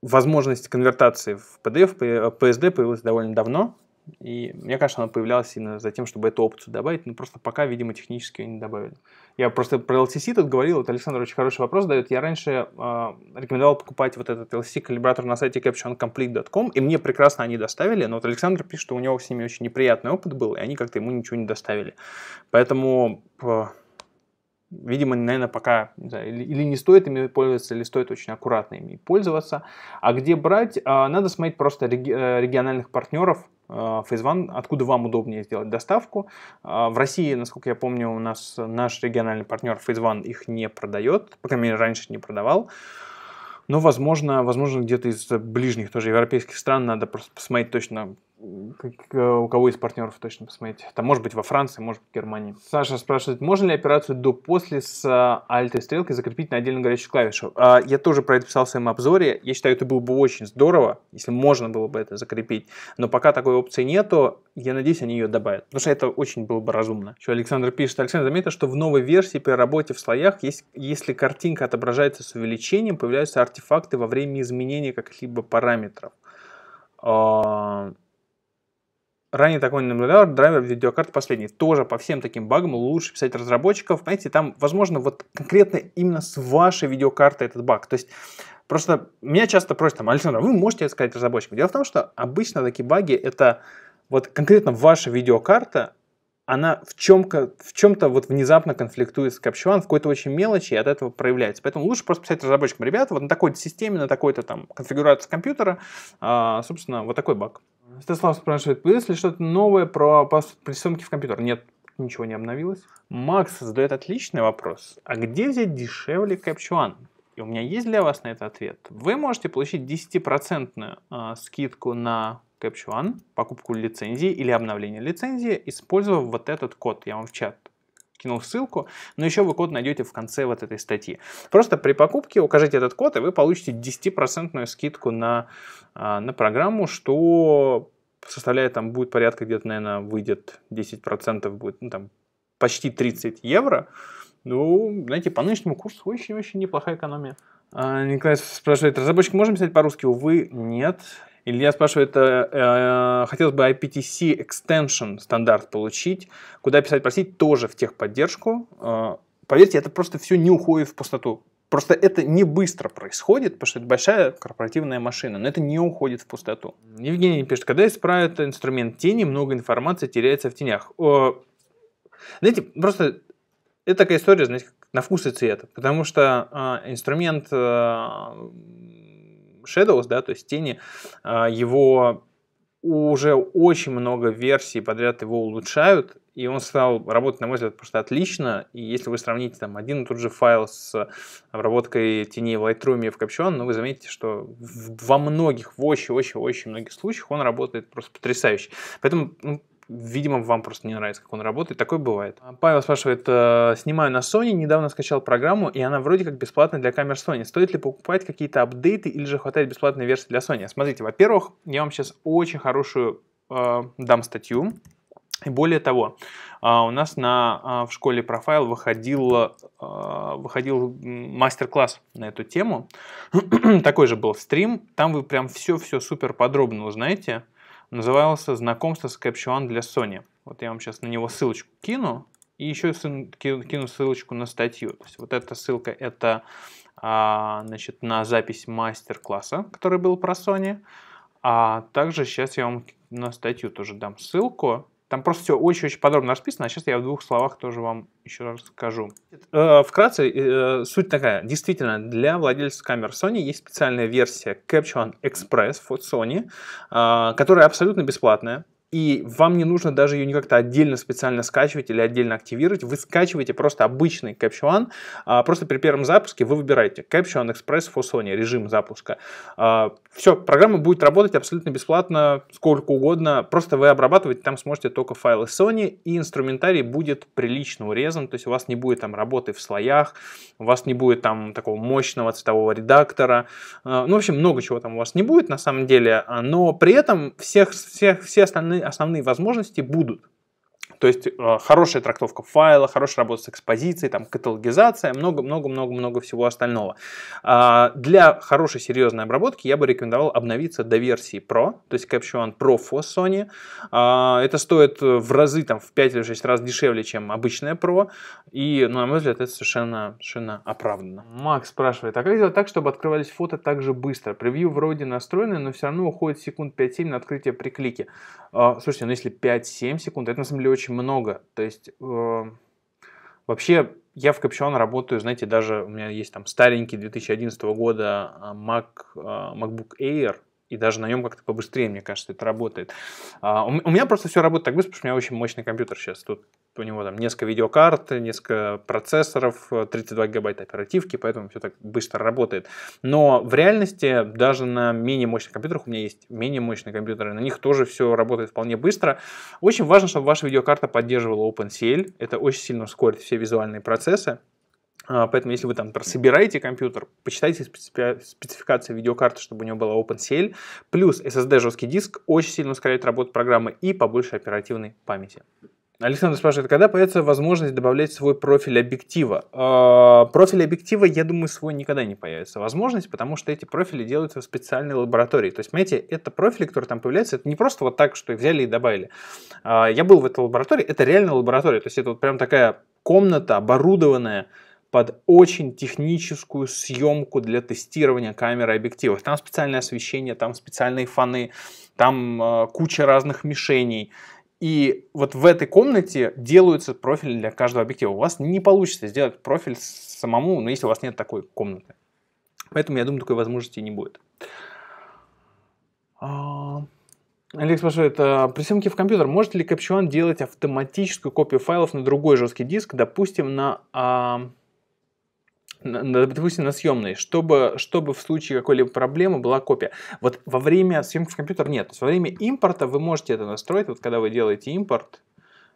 возможность конвертации в PDF, PSD появилась довольно давно. И мне кажется, она появлялась именно за тем, чтобы эту опцию добавить, но просто пока, видимо, технически ее не добавили. Я просто про LCC тут говорил, вот Александр очень хороший вопрос дает. Я раньше э, рекомендовал покупать вот этот LCC-калибратор на сайте captioncomplete.com, и мне прекрасно они доставили, но вот Александр пишет, что у него с ними очень неприятный опыт был, и они как-то ему ничего не доставили. Поэтому э, Видимо, наверное, пока не знаю, или не стоит ими пользоваться, или стоит очень аккуратно ими пользоваться. А где брать? А, надо смотреть просто э, региональных партнеров, Фейзван, откуда вам удобнее сделать доставку. А, в России, насколько я помню, у нас наш региональный партнер Фейзван их не продает, по крайней мере, раньше не продавал. Но, возможно, возможно где-то из ближних тоже европейских стран надо просто посмотреть точно, Э, у кого из партнеров точно посмотреть. Там может быть во Франции, может быть в Германии. Саша спрашивает, можно ли операцию до-после с а, альтой стрелкой закрепить на отдельно горящую клавишу? А, я тоже про это писал в своем обзоре. Я считаю, это было бы очень здорово, если можно было бы это закрепить. Но пока такой опции нету, я надеюсь, они ее добавят. Потому что это очень было бы разумно. Еще Александр пишет, Александр заметил, что в новой версии при работе в слоях, есть, если картинка отображается с увеличением, появляются артефакты во время изменения каких-либо параметров. А, Ранее такой не наблюдал, драйвер видеокарт последний. Тоже по всем таким багам лучше писать разработчиков. Понимаете, там, возможно, вот конкретно именно с вашей видеокарты этот баг. То есть просто меня часто просят, там, Александр, а вы можете это сказать разработчикам? Дело в том, что обычно такие баги это вот конкретно ваша видеокарта, она в чем-то в чем вот внезапно конфликтует с капчуан, в какой-то очень мелочи, и от этого проявляется. Поэтому лучше просто писать разработчикам, ребята, вот на такой системе, на такой-то там конфигурации компьютера, а, собственно, вот такой баг. Стаслав спрашивает, появилось ли что-то новое про присъемки в компьютер? Нет, ничего не обновилось. Макс задает отличный вопрос. А где взять дешевле CaptureOne? И у меня есть для вас на это ответ. Вы можете получить 10% э, а, скидку на CaptureOne, покупку лицензии или обновление лицензии, используя вот этот код. Я вам в чат кинул ссылку, но еще вы код найдете в конце вот этой статьи. Просто при покупке укажите этот код, и вы получите 10% скидку на, а, на программу, что составляет там будет порядка где-то, наверное, выйдет 10%, будет ну, там, почти 30 евро. Ну, знаете, по нынешнему курсу очень-очень неплохая экономия. А, Николай спрашивает, разработчик можем писать по-русски? Увы, нет. Илья спрашивает, э, э, хотелось бы IPTC Extension стандарт получить, куда писать, просить, тоже в техподдержку. Э, поверьте, это просто все не уходит в пустоту. Просто это не быстро происходит, потому что это большая корпоративная машина, но это не уходит в пустоту. Евгений пишет, когда исправят инструмент тени, много информации теряется в тенях. О, знаете, просто это такая история, знаете, на вкус и цвет, потому что э, инструмент э, Shadows, да, то есть тени, а, его уже очень много версий подряд его улучшают, и он стал работать, на мой взгляд, просто отлично. И если вы сравните там один и тот же файл с обработкой теней в Lightroom и в Caption, ну, вы заметите, что во многих, в очень-очень-очень многих случаях он работает просто потрясающе. Поэтому ну, Видимо, вам просто не нравится, как он работает. Такое бывает. А, Павел спрашивает, э, снимаю на Sony, недавно скачал программу, и она вроде как бесплатная для камер Sony. Стоит ли покупать какие-то апдейты или же хватает бесплатной версии для Sony? Смотрите, во-первых, я вам сейчас очень хорошую э, дам статью. И более того, э, у нас на, э, в школе профайл выходил, выходил мастер-класс на эту тему. Такой же был стрим. Там вы прям все-все супер подробно узнаете назывался «Знакомство с Capture для Sony». Вот я вам сейчас на него ссылочку кину, и еще кину ссылочку на статью. То есть вот эта ссылка – это а, значит, на запись мастер-класса, который был про Sony. А также сейчас я вам на статью тоже дам ссылку. Там просто все очень-очень подробно расписано, а сейчас я в двух словах тоже вам еще раз скажу. Э, вкратце, э, суть такая. Действительно, для владельцев камер Sony есть специальная версия Capture One Express от Sony, а, которая абсолютно бесплатная и вам не нужно даже ее никак-то отдельно специально скачивать или отдельно активировать. Вы скачиваете просто обычный Capture One. А, просто при первом запуске вы выбираете Capture One Express for Sony, режим запуска. А, все, программа будет работать абсолютно бесплатно, сколько угодно. Просто вы обрабатываете, там сможете только файлы Sony, и инструментарий будет прилично урезан. То есть у вас не будет там работы в слоях, у вас не будет там такого мощного цветового редактора. А, ну, в общем, много чего там у вас не будет на самом деле. Но при этом всех, всех, все остальные основные, возможности будут. То есть э, хорошая трактовка файла, хорошая работа с экспозицией, там, каталогизация, много-много-много-много всего остального. А, для хорошей серьезной обработки я бы рекомендовал обновиться до версии Pro, то есть Capture One Pro for Sony. А, это стоит в разы, там, в 5 или 6 раз дешевле, чем обычная Pro, и, ну, на мой взгляд, это совершенно, совершенно оправданно. Макс спрашивает, а как сделать так, чтобы открывались фото так же быстро? Превью вроде настроены, но все равно уходит секунд 5-7 на открытие при клике. А, слушайте, ну если 5-7 секунд, это на самом деле очень очень много. То есть э, вообще я в Капчон работаю, знаете, даже у меня есть там старенький 2011 года а, Mac, а, MacBook Air, и даже на нем как-то побыстрее, мне кажется, это работает. А, у, у меня просто все работает так быстро, потому что у меня очень мощный компьютер сейчас. Тут у него там несколько видеокарт, несколько процессоров, 32 гигабайта оперативки, поэтому все так быстро работает. Но в реальности даже на менее мощных компьютерах, у меня есть менее мощные компьютеры, на них тоже все работает вполне быстро. Очень важно, чтобы ваша видеокарта поддерживала OpenCL, это очень сильно ускорит все визуальные процессы. А, поэтому, если вы там собираете компьютер, почитайте спецификации видеокарты, чтобы у него была OpenCL. Плюс SSD жесткий диск очень сильно ускоряет работу программы и побольше оперативной памяти. Александр спрашивает, а когда появится возможность добавлять свой профиль объектива? А, профиль объектива, я думаю, свой никогда не появится. Возможность, потому что эти профили делаются в специальной лаборатории. То есть, понимаете, это профили, которые там появляются, это не просто вот так, что взяли и добавили. Я был в этой лаборатории, это реальная лаборатория. То есть, это вот прям такая комната оборудованная, под очень техническую съемку для тестирования камеры объективов. Там специальное освещение, там специальные фоны, там э, куча разных мишеней. И вот в этой комнате делаются профили для каждого объектива. У вас не получится сделать профиль самому, но ну, если у вас нет такой комнаты. Поэтому, я думаю, такой возможности не будет. Алекс спрашивает, а при съемке в компьютер может ли Капчуан делать автоматическую копию файлов на другой жесткий диск, допустим, на а, допустим, на съемной, чтобы, чтобы в случае какой-либо проблемы была копия. Вот во время съемки в компьютер нет. То есть во время импорта вы можете это настроить. Вот когда вы делаете импорт,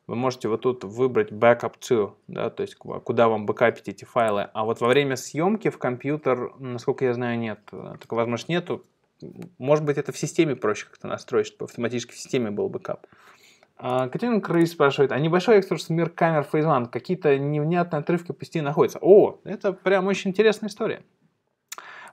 вы можете вот тут выбрать backup to, да, то есть куда вам бэкапить эти файлы. А вот во время съемки в компьютер, насколько я знаю, нет. Такой возможности нету. Может быть, это в системе проще как-то настроить, чтобы автоматически в системе был бэкап. А, Катерина Крыс спрашивает, а небольшой экскурс в мир камер Фейзман, какие-то невнятные отрывки пусти находятся. О, это прям очень интересная история.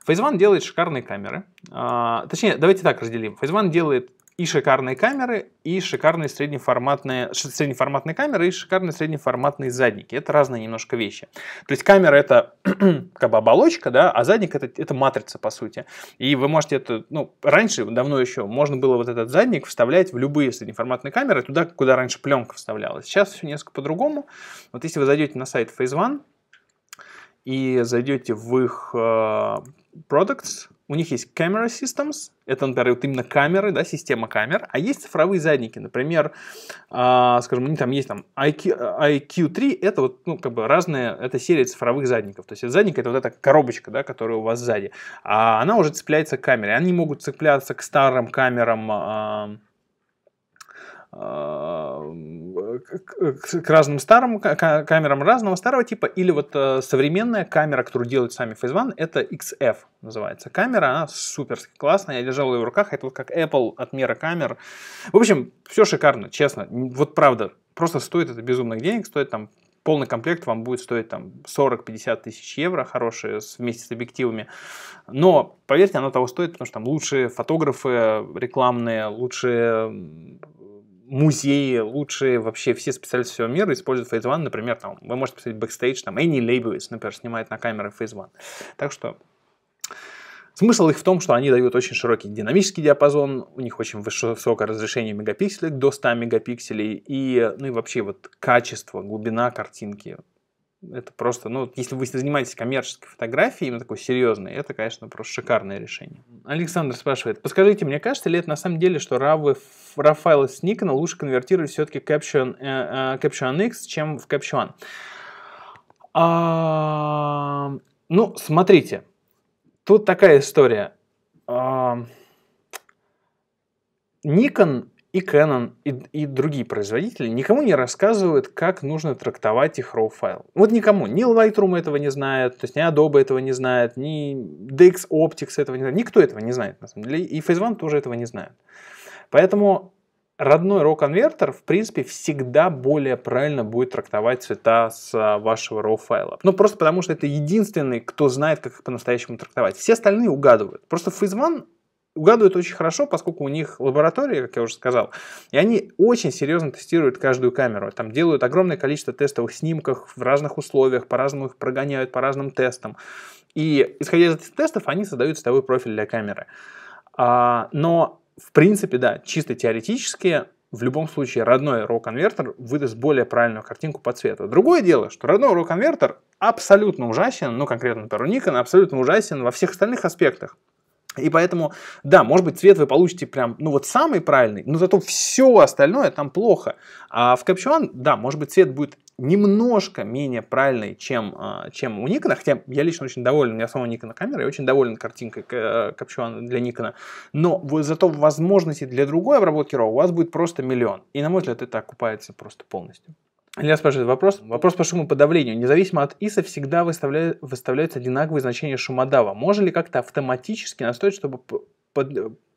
Фейзван делает шикарные камеры. А, точнее, давайте так разделим. Фейзван делает и шикарные камеры, и шикарные среднеформатные, среднеформатные камеры, и шикарные среднеформатные задники. Это разные немножко вещи. То есть камера это как бы оболочка, да, а задник это, это матрица, по сути. И вы можете это, ну, раньше, давно еще, можно было вот этот задник вставлять в любые среднеформатные камеры, туда, куда раньше пленка вставлялась. Сейчас все несколько по-другому. Вот если вы зайдете на сайт Phase One и зайдете в их э, Products, у них есть camera systems, это, например, вот именно камеры, да, система камер, а есть цифровые задники, например, э, скажем, у них там есть там IQ, IQ3, это вот, ну, как бы разные, это серия цифровых задников, то есть этот задник это вот эта коробочка, да, которая у вас сзади, а она уже цепляется к камере, они могут цепляться к старым камерам, э, а, к, к разным старым камерам разного старого типа или вот э, современная камера, которую делают сами FaceOne, это XF называется камера, она супер классная, я держал ее в руках, это вот как Apple от мира камер. В общем, все шикарно, честно, вот правда, просто стоит это безумных денег, стоит там полный комплект вам будет стоить там 40-50 тысяч евро, хорошие вместе с объективами. Но, поверьте, оно того стоит, потому что там лучшие фотографы э, рекламные, лучшие музеи, лучшие вообще все специалисты всего мира используют Phase One. Например, там, вы можете посмотреть бэкстейдж, там Энни Лейбовиц, например, снимает на камеры Phase One. Так что Смысл их в том, что они дают очень широкий динамический диапазон, у них очень высокое разрешение мегапикселей, до 100 мегапикселей, и, ну и вообще вот качество, глубина картинки это просто, ну, если вы занимаетесь коммерческой фотографией, именно ну, такой серьезной, это, конечно, просто шикарное решение. Александр спрашивает, подскажите, мне кажется ли это на самом деле, что равы, RAW файлы с Nikon лучше конвертировать все-таки Caption, э, э, Caption X, чем в Caption? А, ну, смотрите, тут такая история. А, Nikon и Canon, и, и другие производители никому не рассказывают, как нужно трактовать их RAW файл. Вот никому. Ни Lightroom этого не знает, то есть ни Adobe этого не знает, ни DX Optics этого не знает. Никто этого не знает, на самом деле. И Phase One тоже этого не знает. Поэтому родной RAW-конвертер, в принципе, всегда более правильно будет трактовать цвета с а, вашего RAW файла. Ну, просто потому что это единственный, кто знает, как их по-настоящему трактовать. Все остальные угадывают. Просто Phase One угадывают очень хорошо, поскольку у них лаборатория, как я уже сказал, и они очень серьезно тестируют каждую камеру. Там делают огромное количество тестовых снимков в разных условиях, по-разному их прогоняют, по разным тестам. И исходя из этих тестов, они создают цветовой профиль для камеры. А, но, в принципе, да, чисто теоретически в любом случае родной RAW-конвертер выдаст более правильную картинку по цвету. Другое дело, что родной RAW-конвертер абсолютно ужасен, ну конкретно, например, Nikon абсолютно ужасен во всех остальных аспектах. И поэтому, да, может быть, цвет вы получите прям, ну вот самый правильный, но зато все остальное там плохо. А в Капчуан, да, может быть, цвет будет немножко менее правильный, чем, а, чем у Никона, хотя я лично очень доволен, у меня самого Никона камера, я очень доволен картинкой э, Капчуан для Никона, но зато возможности для другой обработки RAW у вас будет просто миллион. И, на мой взгляд, это окупается просто полностью. Илья спрашивает вопрос. Вопрос по шуму давлению. Независимо от ИСа всегда выставля... выставляются одинаковые значения шумодава. Можно ли как-то автоматически настроить, чтобы под...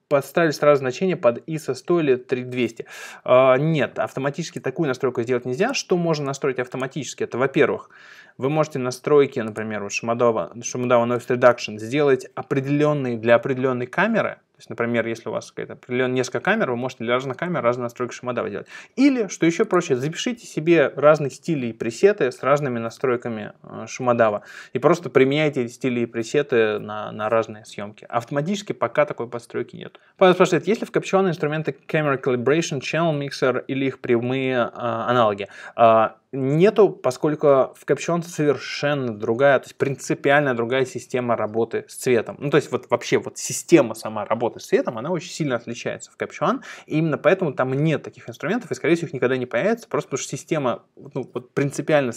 подставили сразу значение под ISO 100 или 3200? А, нет, автоматически такую настройку сделать нельзя. Что можно настроить автоматически? Это, во-первых, вы можете настройки, например, вот Шумодава, Шумодава Noise Reduction сделать определенные для определенной камеры – есть, например, если у вас какая-то определенная несколько камер, вы можете для разных камер разные настройки шумодава делать. Или, что еще проще, запишите себе разные стили и пресеты с разными настройками э, шумодава и просто применяйте эти стили и пресеты на, на разные съемки. Автоматически пока такой подстройки нет. Павел спрашивает, есть ли вкопченные инструменты Camera Calibration, Channel Mixer или их прямые э, аналоги? А, нету, поскольку в Capuchon совершенно другая, то есть принципиально другая система работы с цветом. Ну, то есть вот вообще вот система сама работы с цветом, она очень сильно отличается в Capuchon, и именно поэтому там нет таких инструментов, и, скорее всего, их никогда не появится, просто потому что система ну, вот принципиально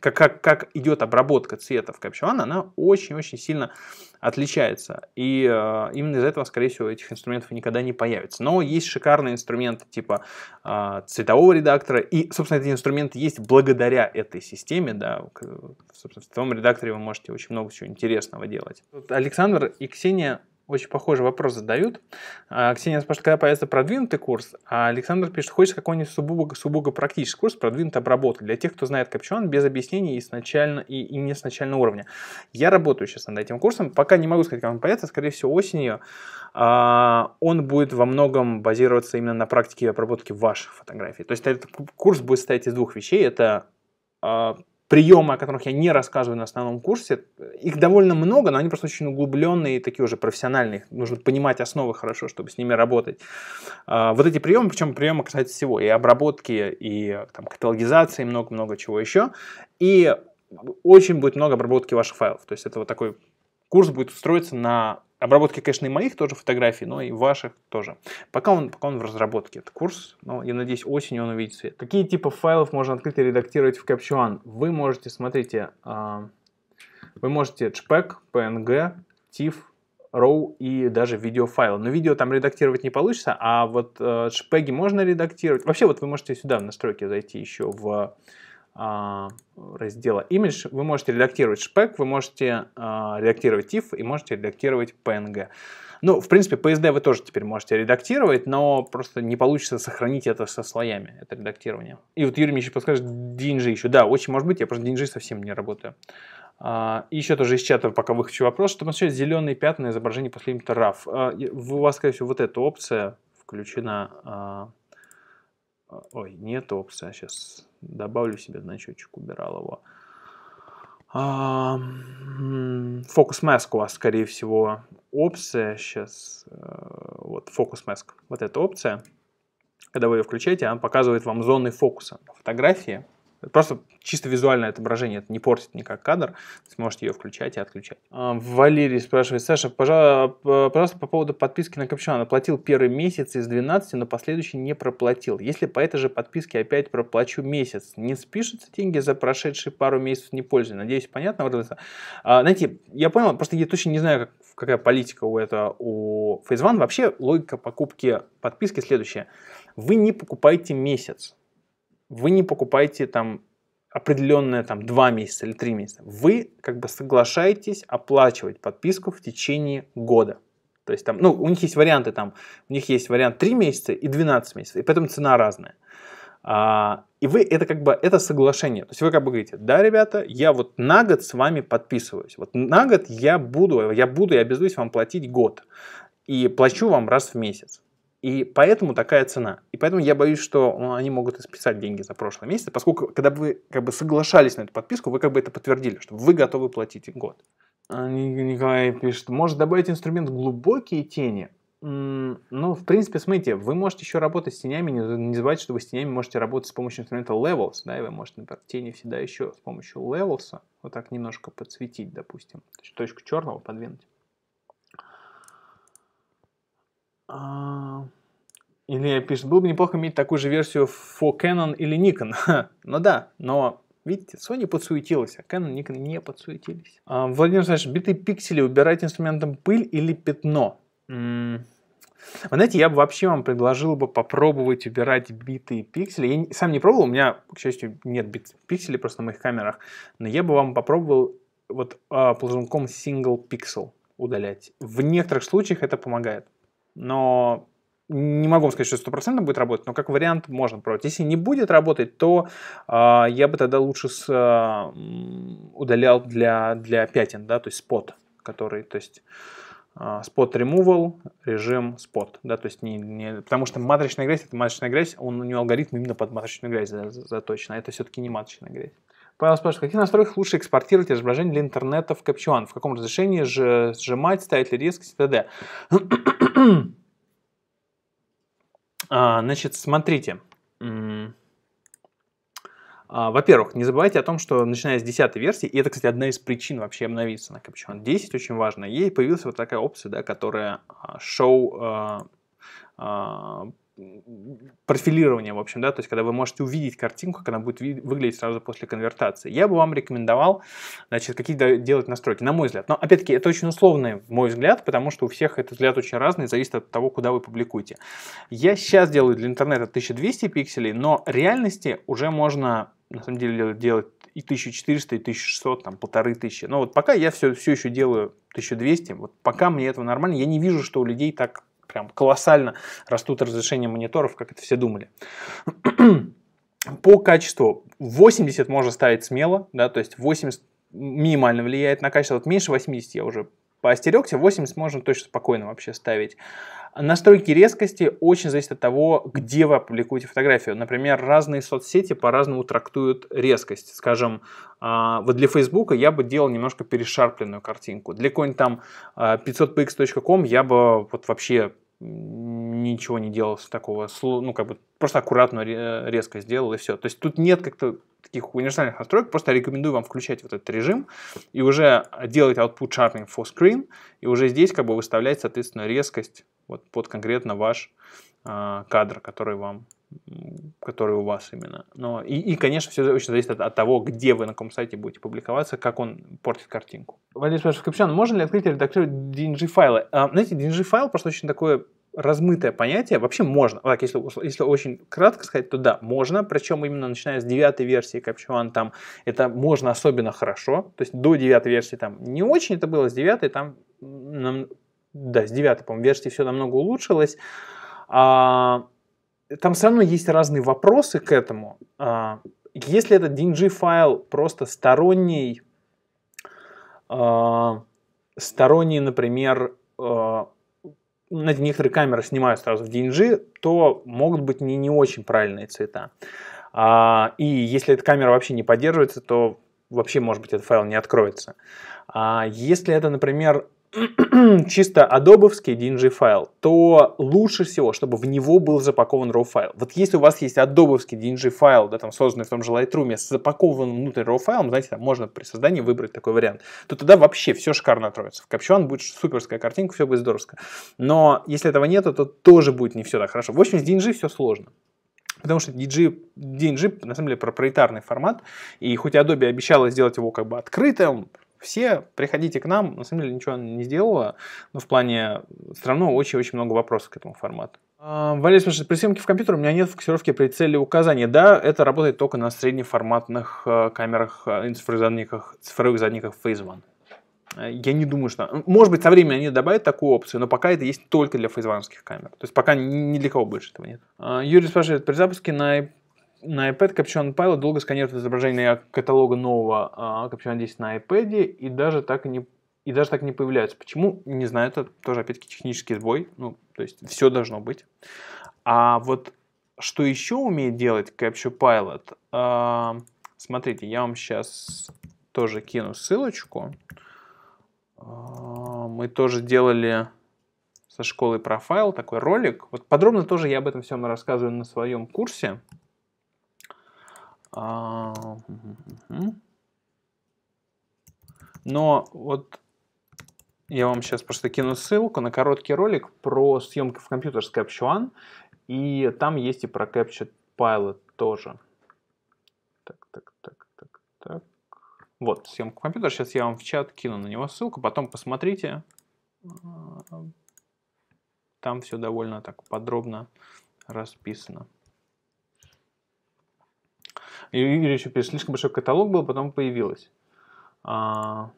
как, как, как идет обработка цветов в она очень-очень сильно отличается. И э, именно из-за этого, скорее всего, этих инструментов никогда не появится. Но есть шикарные инструменты типа э, цветового редактора. И, собственно, эти инструменты есть благодаря этой системе. Да, собственно, в цветовом редакторе вы можете очень много чего интересного делать. Вот Александр и Ксения очень похожий вопрос задают. А, Ксения спрашивает, когда появится продвинутый курс, а Александр пишет, хочешь какой-нибудь субуго, субуго практический курс продвинутой обработки для тех, кто знает капчон без объяснений и, с начально, и, и не с начального уровня. Я работаю сейчас над этим курсом, пока не могу сказать, когда он появится, скорее всего осенью. А, он будет во многом базироваться именно на практике обработки ваших фотографий. То есть этот курс будет состоять из двух вещей. Это а, приемы, о которых я не рассказываю на основном курсе. Их довольно много, но они просто очень углубленные, такие уже профессиональные. Их нужно понимать основы хорошо, чтобы с ними работать. А, вот эти приемы, причем приемы касаются всего, и обработки, и там, каталогизации, и много-много чего еще. И очень будет много обработки ваших файлов. То есть это вот такой курс будет устроиться на обработки, конечно, и моих тоже фотографий, но и ваших тоже. Пока он, пока он в разработке, этот курс, но я надеюсь, осенью он увидит свет. Какие типы файлов можно открыто редактировать в Capture One? Вы можете, смотрите, а, вы можете JPEG, PNG, TIFF, RAW и даже видеофайл. Но видео там редактировать не получится, а вот э, JPEG можно редактировать. Вообще вот вы можете сюда в настройки зайти еще в а, раздела Image вы можете редактировать шпек, вы можете а, редактировать TIFF и можете редактировать PNG. Ну, в принципе, PSD вы тоже теперь можете редактировать, но просто не получится сохранить это со слоями, это редактирование. И вот Юрий мне еще подскажет DNG еще. Да, очень может быть, я просто DNG совсем не работаю. А, и еще тоже из чата пока выхочу вопрос, что там сейчас зеленые пятна изображение после импта RAF. Uh, у вас, скорее всего, вот эта опция включена а, ой, нет опция. Сейчас а добавлю себе значочек, убирал его. А, фокус Mask у вас, скорее всего, опция. Сейчас э, вот фокус Mask. Вот эта опция. Когда вы ее включаете, она показывает вам зоны фокуса. Фотографии Просто чисто визуальное отображение это не портит никак кадр. Сможете ее включать и отключать. А, Валерий спрашивает, Саша, а, пожалуйста, по поводу подписки на Капчан. Оплатил первый месяц из 12, но последующий не проплатил. Если по этой же подписке опять проплачу месяц, не спишутся деньги за прошедшие пару месяцев не пользы? Надеюсь, понятно выразился. А, знаете, я понял, просто я точно не знаю, как, какая политика у этого у FaceOne. Вообще логика покупки подписки следующая. Вы не покупаете месяц вы не покупаете там определенное там 2 месяца или 3 месяца. Вы как бы соглашаетесь оплачивать подписку в течение года. То есть там, ну, у них есть варианты там, у них есть вариант 3 месяца и 12 месяцев, и поэтому цена разная. А, и вы, это как бы, это соглашение. То есть вы как бы говорите, да, ребята, я вот на год с вами подписываюсь. Вот на год я буду, я буду, я обязуюсь вам платить год. И плачу вам раз в месяц. И поэтому такая цена. И поэтому я боюсь, что ну, они могут списать деньги за прошлый месяц, поскольку когда вы как бы соглашались на эту подписку, вы как бы это подтвердили, что вы готовы платить год. А, Николай пишет, может добавить инструмент глубокие тени? Ну, в принципе, смотрите, вы можете еще работать с тенями, не забывайте, что вы с тенями можете работать с помощью инструмента Levels, да, и вы можете, например, тени всегда еще с помощью Levels вот так немножко подсветить, допустим, точку черного подвинуть. А, Илья пишет, было бы неплохо иметь такую же версию for Canon или Nikon. ну да, но Видите, Sony подсуетилась, а Canon, Nikon не подсуетились. А, Владимир Александрович, битые пиксели убирать инструментом пыль или пятно? М -м. Вы знаете, я бы вообще вам предложил бы попробовать убирать битые пиксели. Я сам не пробовал, у меня, к счастью, нет битых пикселей просто на моих камерах. Но я бы вам попробовал вот а, ползунком Single Pixel удалять. В некоторых случаях это помогает но не могу сказать, что стопроцентно будет работать, но как вариант можно пробовать. Если не будет работать, то э, я бы тогда лучше с, э, удалял для, для пятен, да, то есть спот, который, то есть а, спот removal, режим спот, да, то есть не, не, потому что матричная грязь это матричная грязь, он у него алгоритм именно под матричную грязь заточен, а это все-таки не матричная грязь. Павел спрашивает, в каких настройках лучше экспортировать изображение для интернета в Caption? В каком разрешении же сжимать, ставить ли резкость и т.д.? А, значит, смотрите. А, во-первых, не забывайте о том, что начиная с 10 версии, и это, кстати, одна из причин вообще обновиться на Caption 10, очень важно, ей появилась вот такая опция, да, которая Show а, профилирование, в общем, да, то есть когда вы можете увидеть картинку, как она будет выглядеть сразу после конвертации. Я бы вам рекомендовал, значит, какие то делать настройки, на мой взгляд. Но, опять-таки, это очень условный мой взгляд, потому что у всех этот взгляд очень разный, зависит от того, куда вы публикуете. Я сейчас делаю для интернета 1200 пикселей, но реальности уже можно, на самом деле, делать и 1400, и 1600, там, полторы тысячи. Но вот пока я все, все еще делаю 1200, вот пока мне этого нормально, я не вижу, что у людей так прям колоссально растут разрешения мониторов, как это все думали. По качеству 80 можно ставить смело, да, то есть 80 минимально влияет на качество, вот меньше 80 я уже поостерегся, 80 можно точно спокойно вообще ставить. Настройки резкости очень зависят от того, где вы опубликуете фотографию. Например, разные соцсети по-разному трактуют резкость. Скажем, а, вот для Facebook я бы делал немножко перешарпленную картинку. Для какой-нибудь там 500px.com а, я бы вот вообще ничего не делал такого, ну, как бы просто аккуратно, резко сделал и все. То есть тут нет как-то таких универсальных настроек, просто рекомендую вам включать вот этот режим и уже делать output sharpening for screen, и уже здесь как бы выставлять, соответственно, резкость вот под конкретно ваш э, кадр, который вам который у вас именно. Но, и, и, конечно, все очень зависит от, от того, где вы на каком сайте будете публиковаться, как он портит картинку. Валерий спрашивает, Капчан, можно ли открыть и редактировать DNG-файлы? А, знаете, DNG-файл просто очень такое размытое понятие. Вообще можно. Так, если, если очень кратко сказать, то да, можно. Причем именно начиная с девятой версии Capture там это можно особенно хорошо. То есть до девятой версии там не очень это было, с девятой там, нам, да, с девятой, по-моему, версии все намного улучшилось. А, там все равно есть разные вопросы к этому. А, если этот DNG файл просто сторонний, а, сторонний, например, а, знаете, некоторые камеры снимают сразу в DNG, то могут быть не, не очень правильные цвета. и если эта камера вообще не поддерживается, то вообще, может быть, этот файл не откроется. если это, например, чисто адобовский DNG файл, то лучше всего, чтобы в него был запакован RAW файл. Вот если у вас есть адобовский DNG файл, да, там созданный в том же Lightroom, с запакованным внутрь RAW файлом, знаете, там можно при создании выбрать такой вариант, то тогда вообще все шикарно откроется. В капчуан будет суперская картинка, все будет здоровско. Но если этого нету, то тоже будет не все так хорошо. В общем, с DNG все сложно. Потому что DG, DNG, на самом деле, проприетарный формат, и хоть Adobe обещала сделать его как бы открытым, все приходите к нам, на самом деле ничего она не сделала, но в плане все равно очень-очень много вопросов к этому формату. А, Валерий спрашивает, при съемке в компьютер у меня нет фокусировки при цели указания. Да, это работает только на среднеформатных э, камерах, э, цифровых задниках, цифровых задниках Phase One. Э, я не думаю, что... Ну, может быть, со временем они добавят такую опцию, но пока это есть только для фейзвановских камер. То есть пока ни для кого больше этого нет. А, Юрий спрашивает, при запуске на на iPad Caption Pilot долго сканирует изображение каталога нового а, Caption 10 на iPad, и даже так не и даже так не появляются. Почему? Не знаю, это тоже опять-таки технический сбой. Ну, то есть все должно быть. А вот что еще умеет делать Capture Pilot? А, смотрите, я вам сейчас тоже кину ссылочку. А, мы тоже делали со школой профайл такой ролик. Вот подробно тоже я об этом всем рассказываю на своем курсе. А, Но вот я вам сейчас просто кину ссылку на короткий ролик про съемки в компьютер с Capture One. И там есть и про Capture Pilot тоже. Так, так, так, так, так. Вот, съемка в компьютер. Сейчас я вам в чат кину на него ссылку. Потом посмотрите. Там все довольно так подробно расписано. Или еще слишком большой каталог был, потом появилось. А...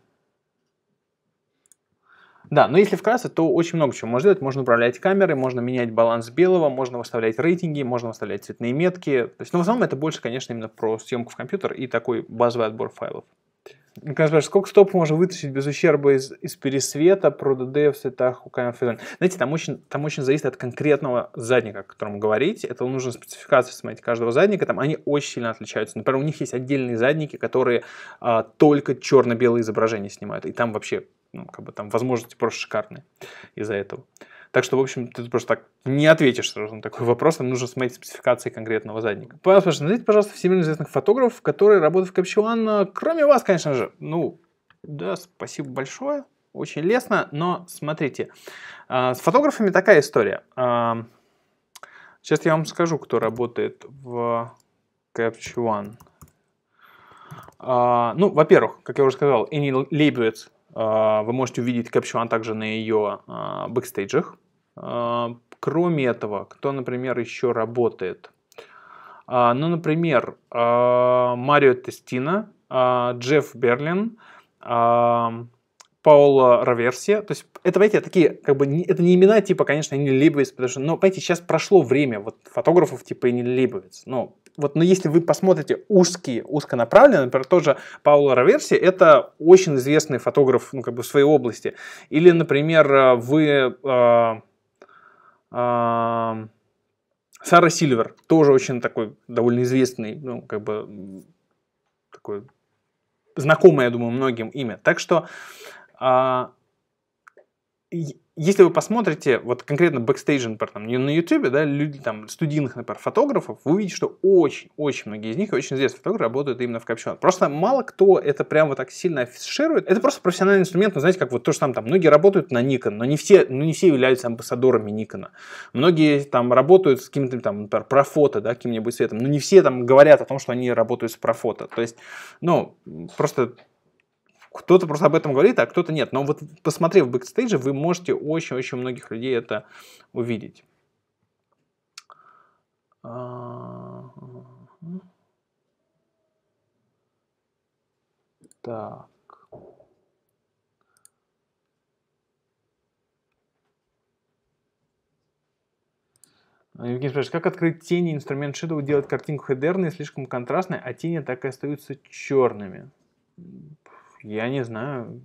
Да, но если вкратце, то очень много чего можно делать. Можно управлять камерой, можно менять баланс белого, можно выставлять рейтинги, можно выставлять цветные метки. То есть, ну, в основном это больше, конечно, именно про съемку в компьютер и такой базовый отбор файлов. Конечно, сколько стоп можно вытащить без ущерба из, из пересвета, про ДД в цветах у Камфиден? Знаете, там очень, там очень зависит от конкретного задника, о котором говорите. Это нужно спецификации смотреть каждого задника. Там они очень сильно отличаются. Например, у них есть отдельные задники, которые а, только черно-белые изображения снимают. И там вообще, ну, как бы там возможности просто шикарные из-за этого. Так что, в общем, ты просто так не ответишь сразу на такой вопрос, нам нужно смотреть спецификации конкретного задника. Пожалуйста, спрашивает, назовите, пожалуйста, всемирно известных фотографов, которые работают в Капчуан, э, кроме вас, конечно же. Ну, да, спасибо большое, очень лестно, но смотрите, э, с фотографами такая история. Э, сейчас я вам скажу, кто работает в Capture One. Ну, во-первых, как я уже сказал, Энни Лейбовиц вы можете увидеть Capture One также на ее бэкстейджах. А, кроме этого, кто, например, еще работает? А, ну, например, а, Марио Тестина, Джефф Берлин, Паула Раверси, То есть это, понимаете, такие, как бы, это не имена типа, конечно, не Либовец, потому что, но понимаете, сейчас прошло время вот фотографов типа не Либовец, но вот, но если вы посмотрите узкие, узконаправленные, например, тоже Пауло Раверси, это очень известный фотограф, ну, как бы, в своей области. Или, например, вы э, Сара Сильвер, тоже очень такой довольно известный, ну, как бы, такой знакомое, я думаю, многим имя. Так что а, если вы посмотрите, вот конкретно бэкстейдж, например, там, на YouTube, да, люди, там, студийных, например, фотографов, вы увидите, что очень-очень многие из них, очень известные фотографы, работают именно в капчон. Просто мало кто это прямо вот так сильно афиширует. Это просто профессиональный инструмент, ну, знаете, как вот то, что там, там, многие работают на Nikon, но не все, ну, не все являются амбассадорами Никона. Многие там работают с каким-то там, например, профото, да, каким-нибудь светом, но не все там говорят о том, что они работают с профото. То есть, ну, просто кто-то просто об этом говорит, а кто-то нет. Но вот посмотрев бэкстейджи, вы можете очень-очень многих людей это увидеть. А, так. Евгений спрашивает, как открыть тени инструмент Shadow, делать картинку хедерной, слишком контрастной, а тени так и остаются черными? я не знаю,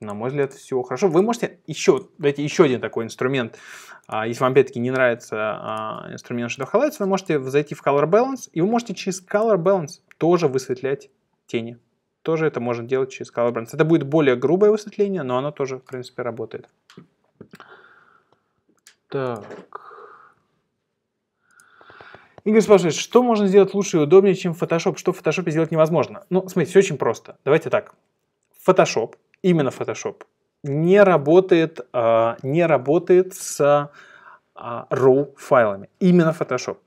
на мой взгляд, все хорошо. Вы можете еще, дайте еще один такой инструмент, а, если вам опять-таки не нравится а, инструмент Shadow Highlights, вы можете зайти в Color Balance, и вы можете через Color Balance тоже высветлять тени. Тоже это можно делать через Color Balance. Это будет более грубое высветление, но оно тоже, в принципе, работает. Так. Игорь спрашивает, что можно сделать лучше и удобнее, чем Photoshop? Что в Photoshop сделать невозможно? Ну, смотрите, все очень просто. Давайте так. Photoshop, именно Photoshop, не работает, а, не работает с а, RAW файлами. Именно Photoshop.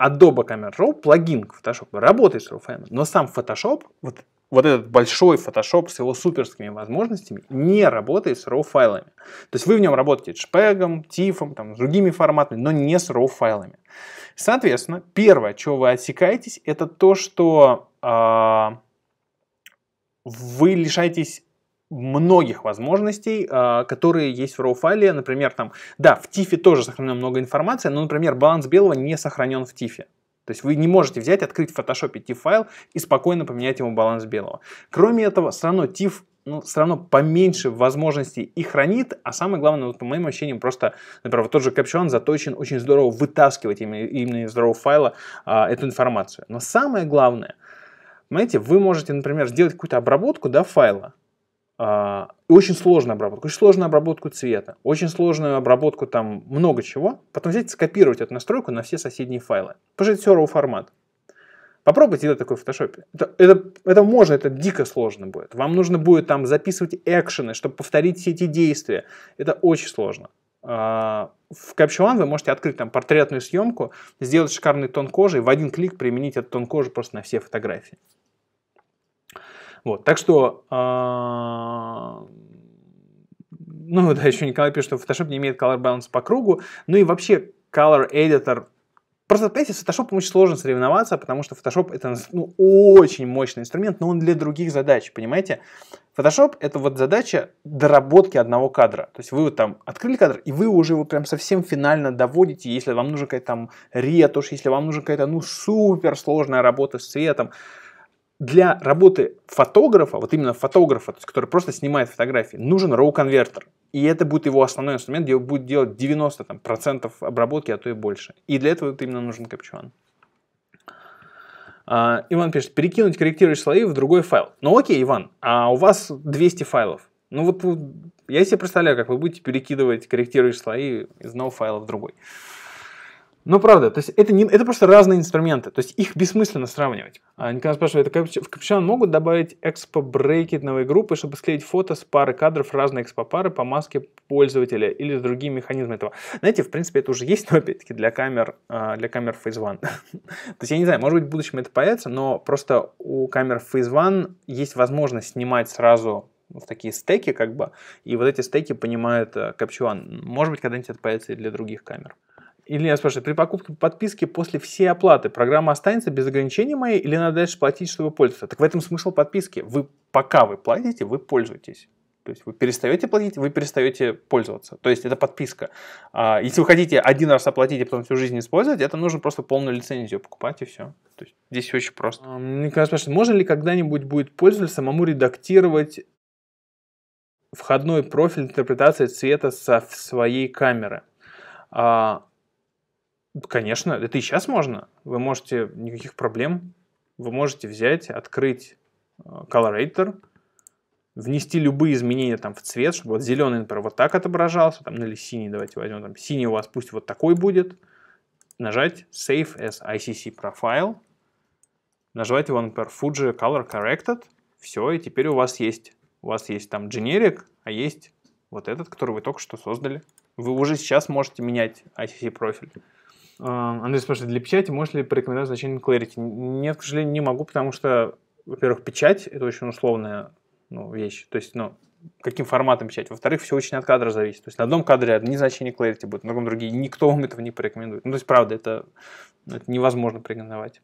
Adobe Camera Raw, плагин к Photoshop, работает с RAW файлами, но сам Photoshop, вот, вот этот большой Photoshop с его суперскими возможностями, не работает с RAW файлами. То есть вы в нем работаете JPEG, TIFF, там, с другими форматами, но не с RAW файлами. Соответственно, первое, чего вы отсекаетесь, это то, что э, вы лишаетесь многих возможностей, а, которые есть в RAW файле. Например, там, да, в TIFFе тоже сохранено много информации, но, например, баланс белого не сохранен в TIFFе, То есть вы не можете взять, открыть в Photoshop TIFF-файл и спокойно поменять ему баланс белого. Кроме этого, все равно TIFF ну, все равно поменьше возможностей и хранит, а самое главное, вот, по моим ощущениям, просто, например, вот тот же Caption заточен очень здорово вытаскивать именно, именно из RAW файла а, эту информацию. Но самое главное – Понимаете, вы можете, например, сделать какую-то обработку да, файла, э, очень сложную обработку, очень сложную обработку цвета, очень сложную обработку там много чего, потом взять и скопировать эту настройку на все соседние файлы. Потому что это все RAW формат. Попробуйте делать такое в Photoshop. Это, это, это можно, это дико сложно будет. Вам нужно будет там записывать экшены, чтобы повторить все эти действия. Это очень сложно. А, в Capture One вы можете открыть там портретную съемку, сделать шикарный тон кожи и в один клик применить этот тон кожи просто на все фотографии. Вот, так что, а, ну да, еще Николай пишет, что Photoshop не имеет color balance по кругу, ну и вообще color editor Просто, понимаете, с Photoshop очень сложно соревноваться, потому что Фотошоп это ну, очень мощный инструмент, но он для других задач, понимаете? Фотошоп это вот задача доработки одного кадра. То есть вы вот там открыли кадр, и вы уже его прям совсем финально доводите, если вам нужна какая-то там ретушь, если вам нужна какая-то ну супер сложная работа с цветом для работы фотографа, вот именно фотографа, то есть, который просто снимает фотографии, нужен RAW-конвертер. И это будет его основной инструмент, где он будет делать 90% там, процентов обработки, а то и больше. И для этого вот именно нужен капчуан. А, Иван пишет, перекинуть корректирующие слои в другой файл. Ну окей, Иван, а у вас 200 файлов. Ну вот я себе представляю, как вы будете перекидывать корректирующие слои из одного файла в другой. Ну, правда, то есть это, не, это просто разные инструменты, то есть их бессмысленно сравнивать. А, Николай спрашивает, а в капюшон могут добавить экспо-брейкет новой группы, чтобы склеить фото с пары кадров разной экспо-пары по маске пользователя или с другим механизмом этого? Знаете, в принципе, это уже есть, но опять-таки для камер, а, для камер Phase One. то есть я не знаю, может быть, в будущем это появится, но просто у камер Phase One есть возможность снимать сразу в такие стеки как бы, и вот эти стеки понимает Capture э, One. Может быть, когда-нибудь это появится и для других камер. Илья спрашивает, при покупке подписки после всей оплаты программа останется без ограничений моей или надо дальше платить, чтобы пользоваться? Так в этом смысл подписки. Вы, пока вы платите, вы пользуетесь. То есть вы перестаете платить, вы перестаете пользоваться. То есть это подписка. А, если вы хотите один раз оплатить и потом всю жизнь использовать, это нужно просто полную лицензию покупать и все. То есть здесь очень просто. А, Николай спрашивает, можно ли когда-нибудь будет пользователь самому редактировать входной профиль интерпретации цвета со своей камеры? А, Конечно, это и сейчас можно. Вы можете, никаких проблем, вы можете взять, открыть э, коллорейтор, внести любые изменения там в цвет, чтобы вот зеленый, например, вот так отображался, там, ну или синий, давайте возьмем, там, синий у вас пусть вот такой будет, нажать Save as ICC Profile, нажать его, например, Fuji Color Corrected, все, и теперь у вас есть, у вас есть там generic, а есть вот этот, который вы только что создали. Вы уже сейчас можете менять ICC профиль. А, Андрей спрашивает, для печати можешь ли порекомендовать значение Clarity? Нет, к сожалению, не могу, потому что, во-первых, печать – это очень условная ну, вещь. То есть, ну, каким форматом печать. Во-вторых, все очень от кадра зависит. То есть на одном кадре одни значения Clarity будут, на другом другие. Никто вам этого не порекомендует. Ну, то есть, правда, это, это невозможно порекомендовать.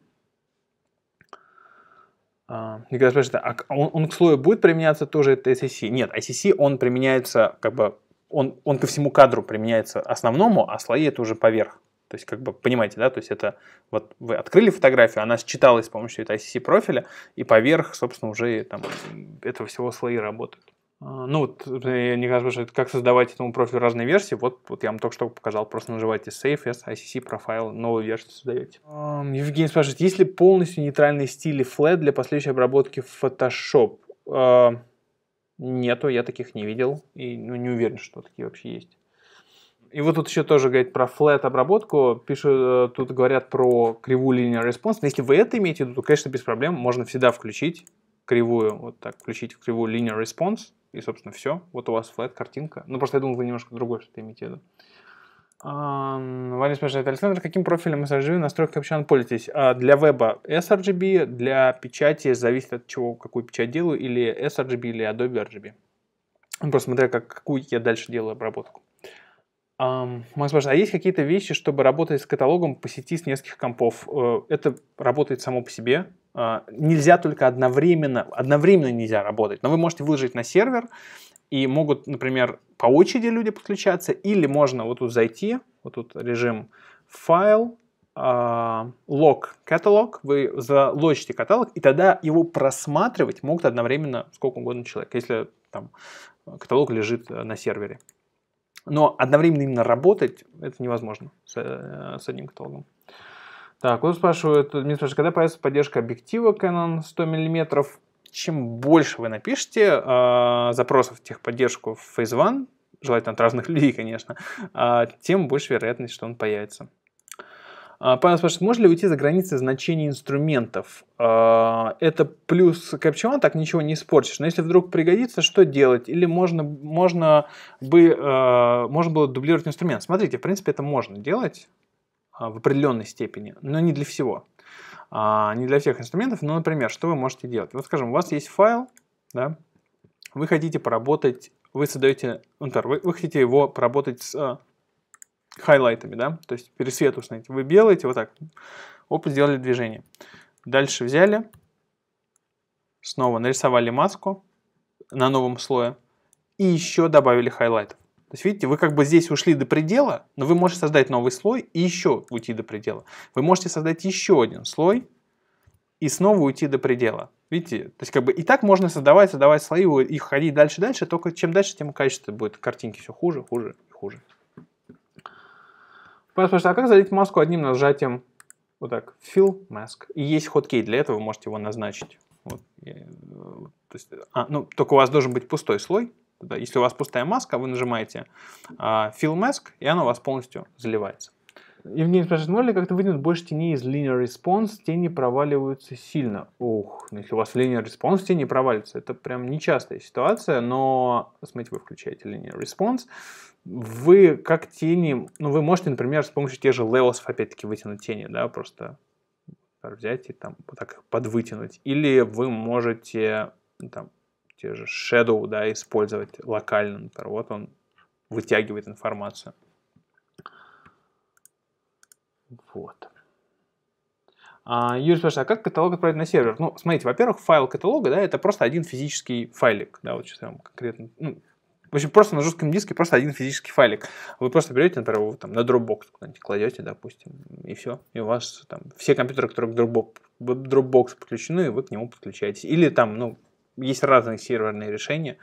А, Николай, спрашивает, а он, он к слою будет применяться тоже это ICC? Нет, ICC, он применяется, как бы, он, он ко всему кадру применяется основному, а слои это уже поверх. То есть, как бы, понимаете, да, то есть это вот вы открыли фотографию, она считалась с помощью этого ICC профиля, и поверх, собственно, уже там этого всего слои работают. А, ну, вот, э, не кажется, как создавать этому профилю разные версии. Вот, вот я вам только что показал. Просто нажимаете Save as ICC Profile, новую версию создаете. Евгений спрашивает, есть ли полностью нейтральные стили Flat для последующей обработки в Photoshop? А, нету, я таких не видел и ну, не уверен, что такие вообще есть. И вот тут еще тоже говорит про flat обработку, пишут, э, тут говорят про кривую linear response. Но если вы это имеете в виду, то, конечно, без проблем, можно всегда включить кривую, вот так, включить кривую linear response, и, собственно, все. Вот у вас flat картинка. Ну, просто я думал, вы немножко другое что-то имеете в виду. Ваня спрашивает, Александр, каким профилем sRGB настройки вообще пользуетесь? А для веба sRGB, для печати зависит от чего, какую печать делаю, или sRGB, или Adobe RGB. Ну, просто смотря, как, какую я дальше делаю обработку. Макс спрашивает, а есть какие-то вещи, чтобы работать с каталогом по сети с нескольких компов? Э, это работает само по себе. А, нельзя только одновременно, одновременно нельзя работать, но вы можете выложить на сервер, и могут, например, по очереди люди подключаться, или можно вот тут зайти, вот тут режим файл, а, лог каталог, вы залочите каталог, и тогда его просматривать могут одновременно сколько угодно человек, если там каталог лежит э, на сервере. Но одновременно именно работать это невозможно с, э, с одним каталогом. Так, вот спрашивают, мне спрашивают, когда появится поддержка объектива Canon 100 мм? Чем больше вы напишете э, запросов в техподдержку в Phase One, желательно от разных людей, конечно, э, тем больше вероятность, что он появится. А, Павел спрашивает, можно ли уйти за границы значений инструментов? А, это плюс капчеван, так ничего не испортишь. Но если вдруг пригодится, что делать? Или можно, можно, бы, а, можно было дублировать инструмент? Смотрите, в принципе, это можно делать в определенной степени, но не для всего. Не для всех инструментов, но, например, что вы можете делать? Вот, скажем, у вас есть файл, да, вы хотите поработать, вы создаете, например, вы, вы хотите его поработать с хайлайтами, да, то есть пересвет установите. Вы белаете вот так, оп, сделали движение. Дальше взяли, снова нарисовали маску на новом слое и еще добавили хайлайтов. То есть, видите, вы как бы здесь ушли до предела, но вы можете создать новый слой и еще уйти до предела. Вы можете создать еще один слой и снова уйти до предела. Видите, то есть как бы и так можно создавать, создавать слои и ходить дальше, дальше, только чем дальше, тем качество будет картинки все хуже, хуже и хуже. Понимаешь, что, а как залить маску одним нажатием? Вот так, fill mask. И есть хоткей для этого, вы можете его назначить. Вот. Э, то есть, а, ну, только у вас должен быть пустой слой. Если у вас пустая маска, вы нажимаете а, fill mask, и она у вас полностью заливается. Евгений спрашивает, можно ли как-то выделить больше теней из linear response? Тени проваливаются сильно. Ух, ну если у вас linear response, тени проваливаются. Это прям нечастая ситуация, но, смотрите, вы включаете linear response, вы как тени, ну вы можете, например, с помощью тех же levels опять-таки вытянуть тени, да, просто взять и там вот так их подвытянуть. Или вы можете ну, там те же shadow, да, использовать локально, например, вот он вытягивает информацию. Вот. А, Юрий спрашивает, а как каталог отправить на сервер? Ну, смотрите, во-первых, файл каталога, да, это просто один физический файлик, да, вот сейчас я вам конкретно, ну, в общем, просто на жестком диске просто один физический файлик. Вы просто берете, например, его там на Dropbox куда-нибудь кладете, допустим, и все. И у вас там все компьютеры, которые к Dropbox, Dropbox подключены, вы к нему подключаетесь. Или там, ну, есть разные серверные решения.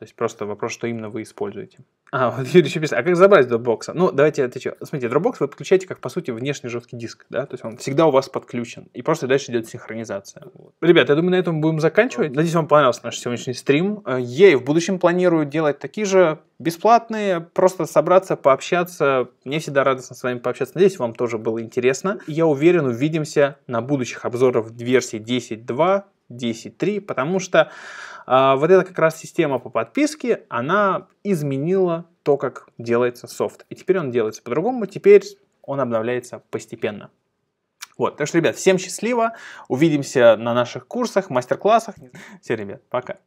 То есть просто вопрос, что именно вы используете. А, вот Юрий еще писал, а как забрать дропбокса? Ну, давайте отвечу. Смотрите, Dropbox вы подключаете как, по сути, внешний жесткий диск, да, то есть он всегда у вас подключен, и просто дальше идет синхронизация. Вот. Ребят, я думаю, на этом будем заканчивать. Надеюсь, вам понравился наш сегодняшний стрим. Э, я и в будущем планирую делать такие же бесплатные, просто собраться, пообщаться. Мне всегда радостно с вами пообщаться. Надеюсь, вам тоже было интересно. Я уверен, увидимся на будущих обзорах версии 10.2, 10.3, потому что а, вот эта как раз система по подписке, она изменила то, как делается софт. И теперь он делается по-другому, теперь он обновляется постепенно. Вот, так что, ребят, всем счастливо, увидимся на наших курсах, мастер-классах. Все, ребят, пока.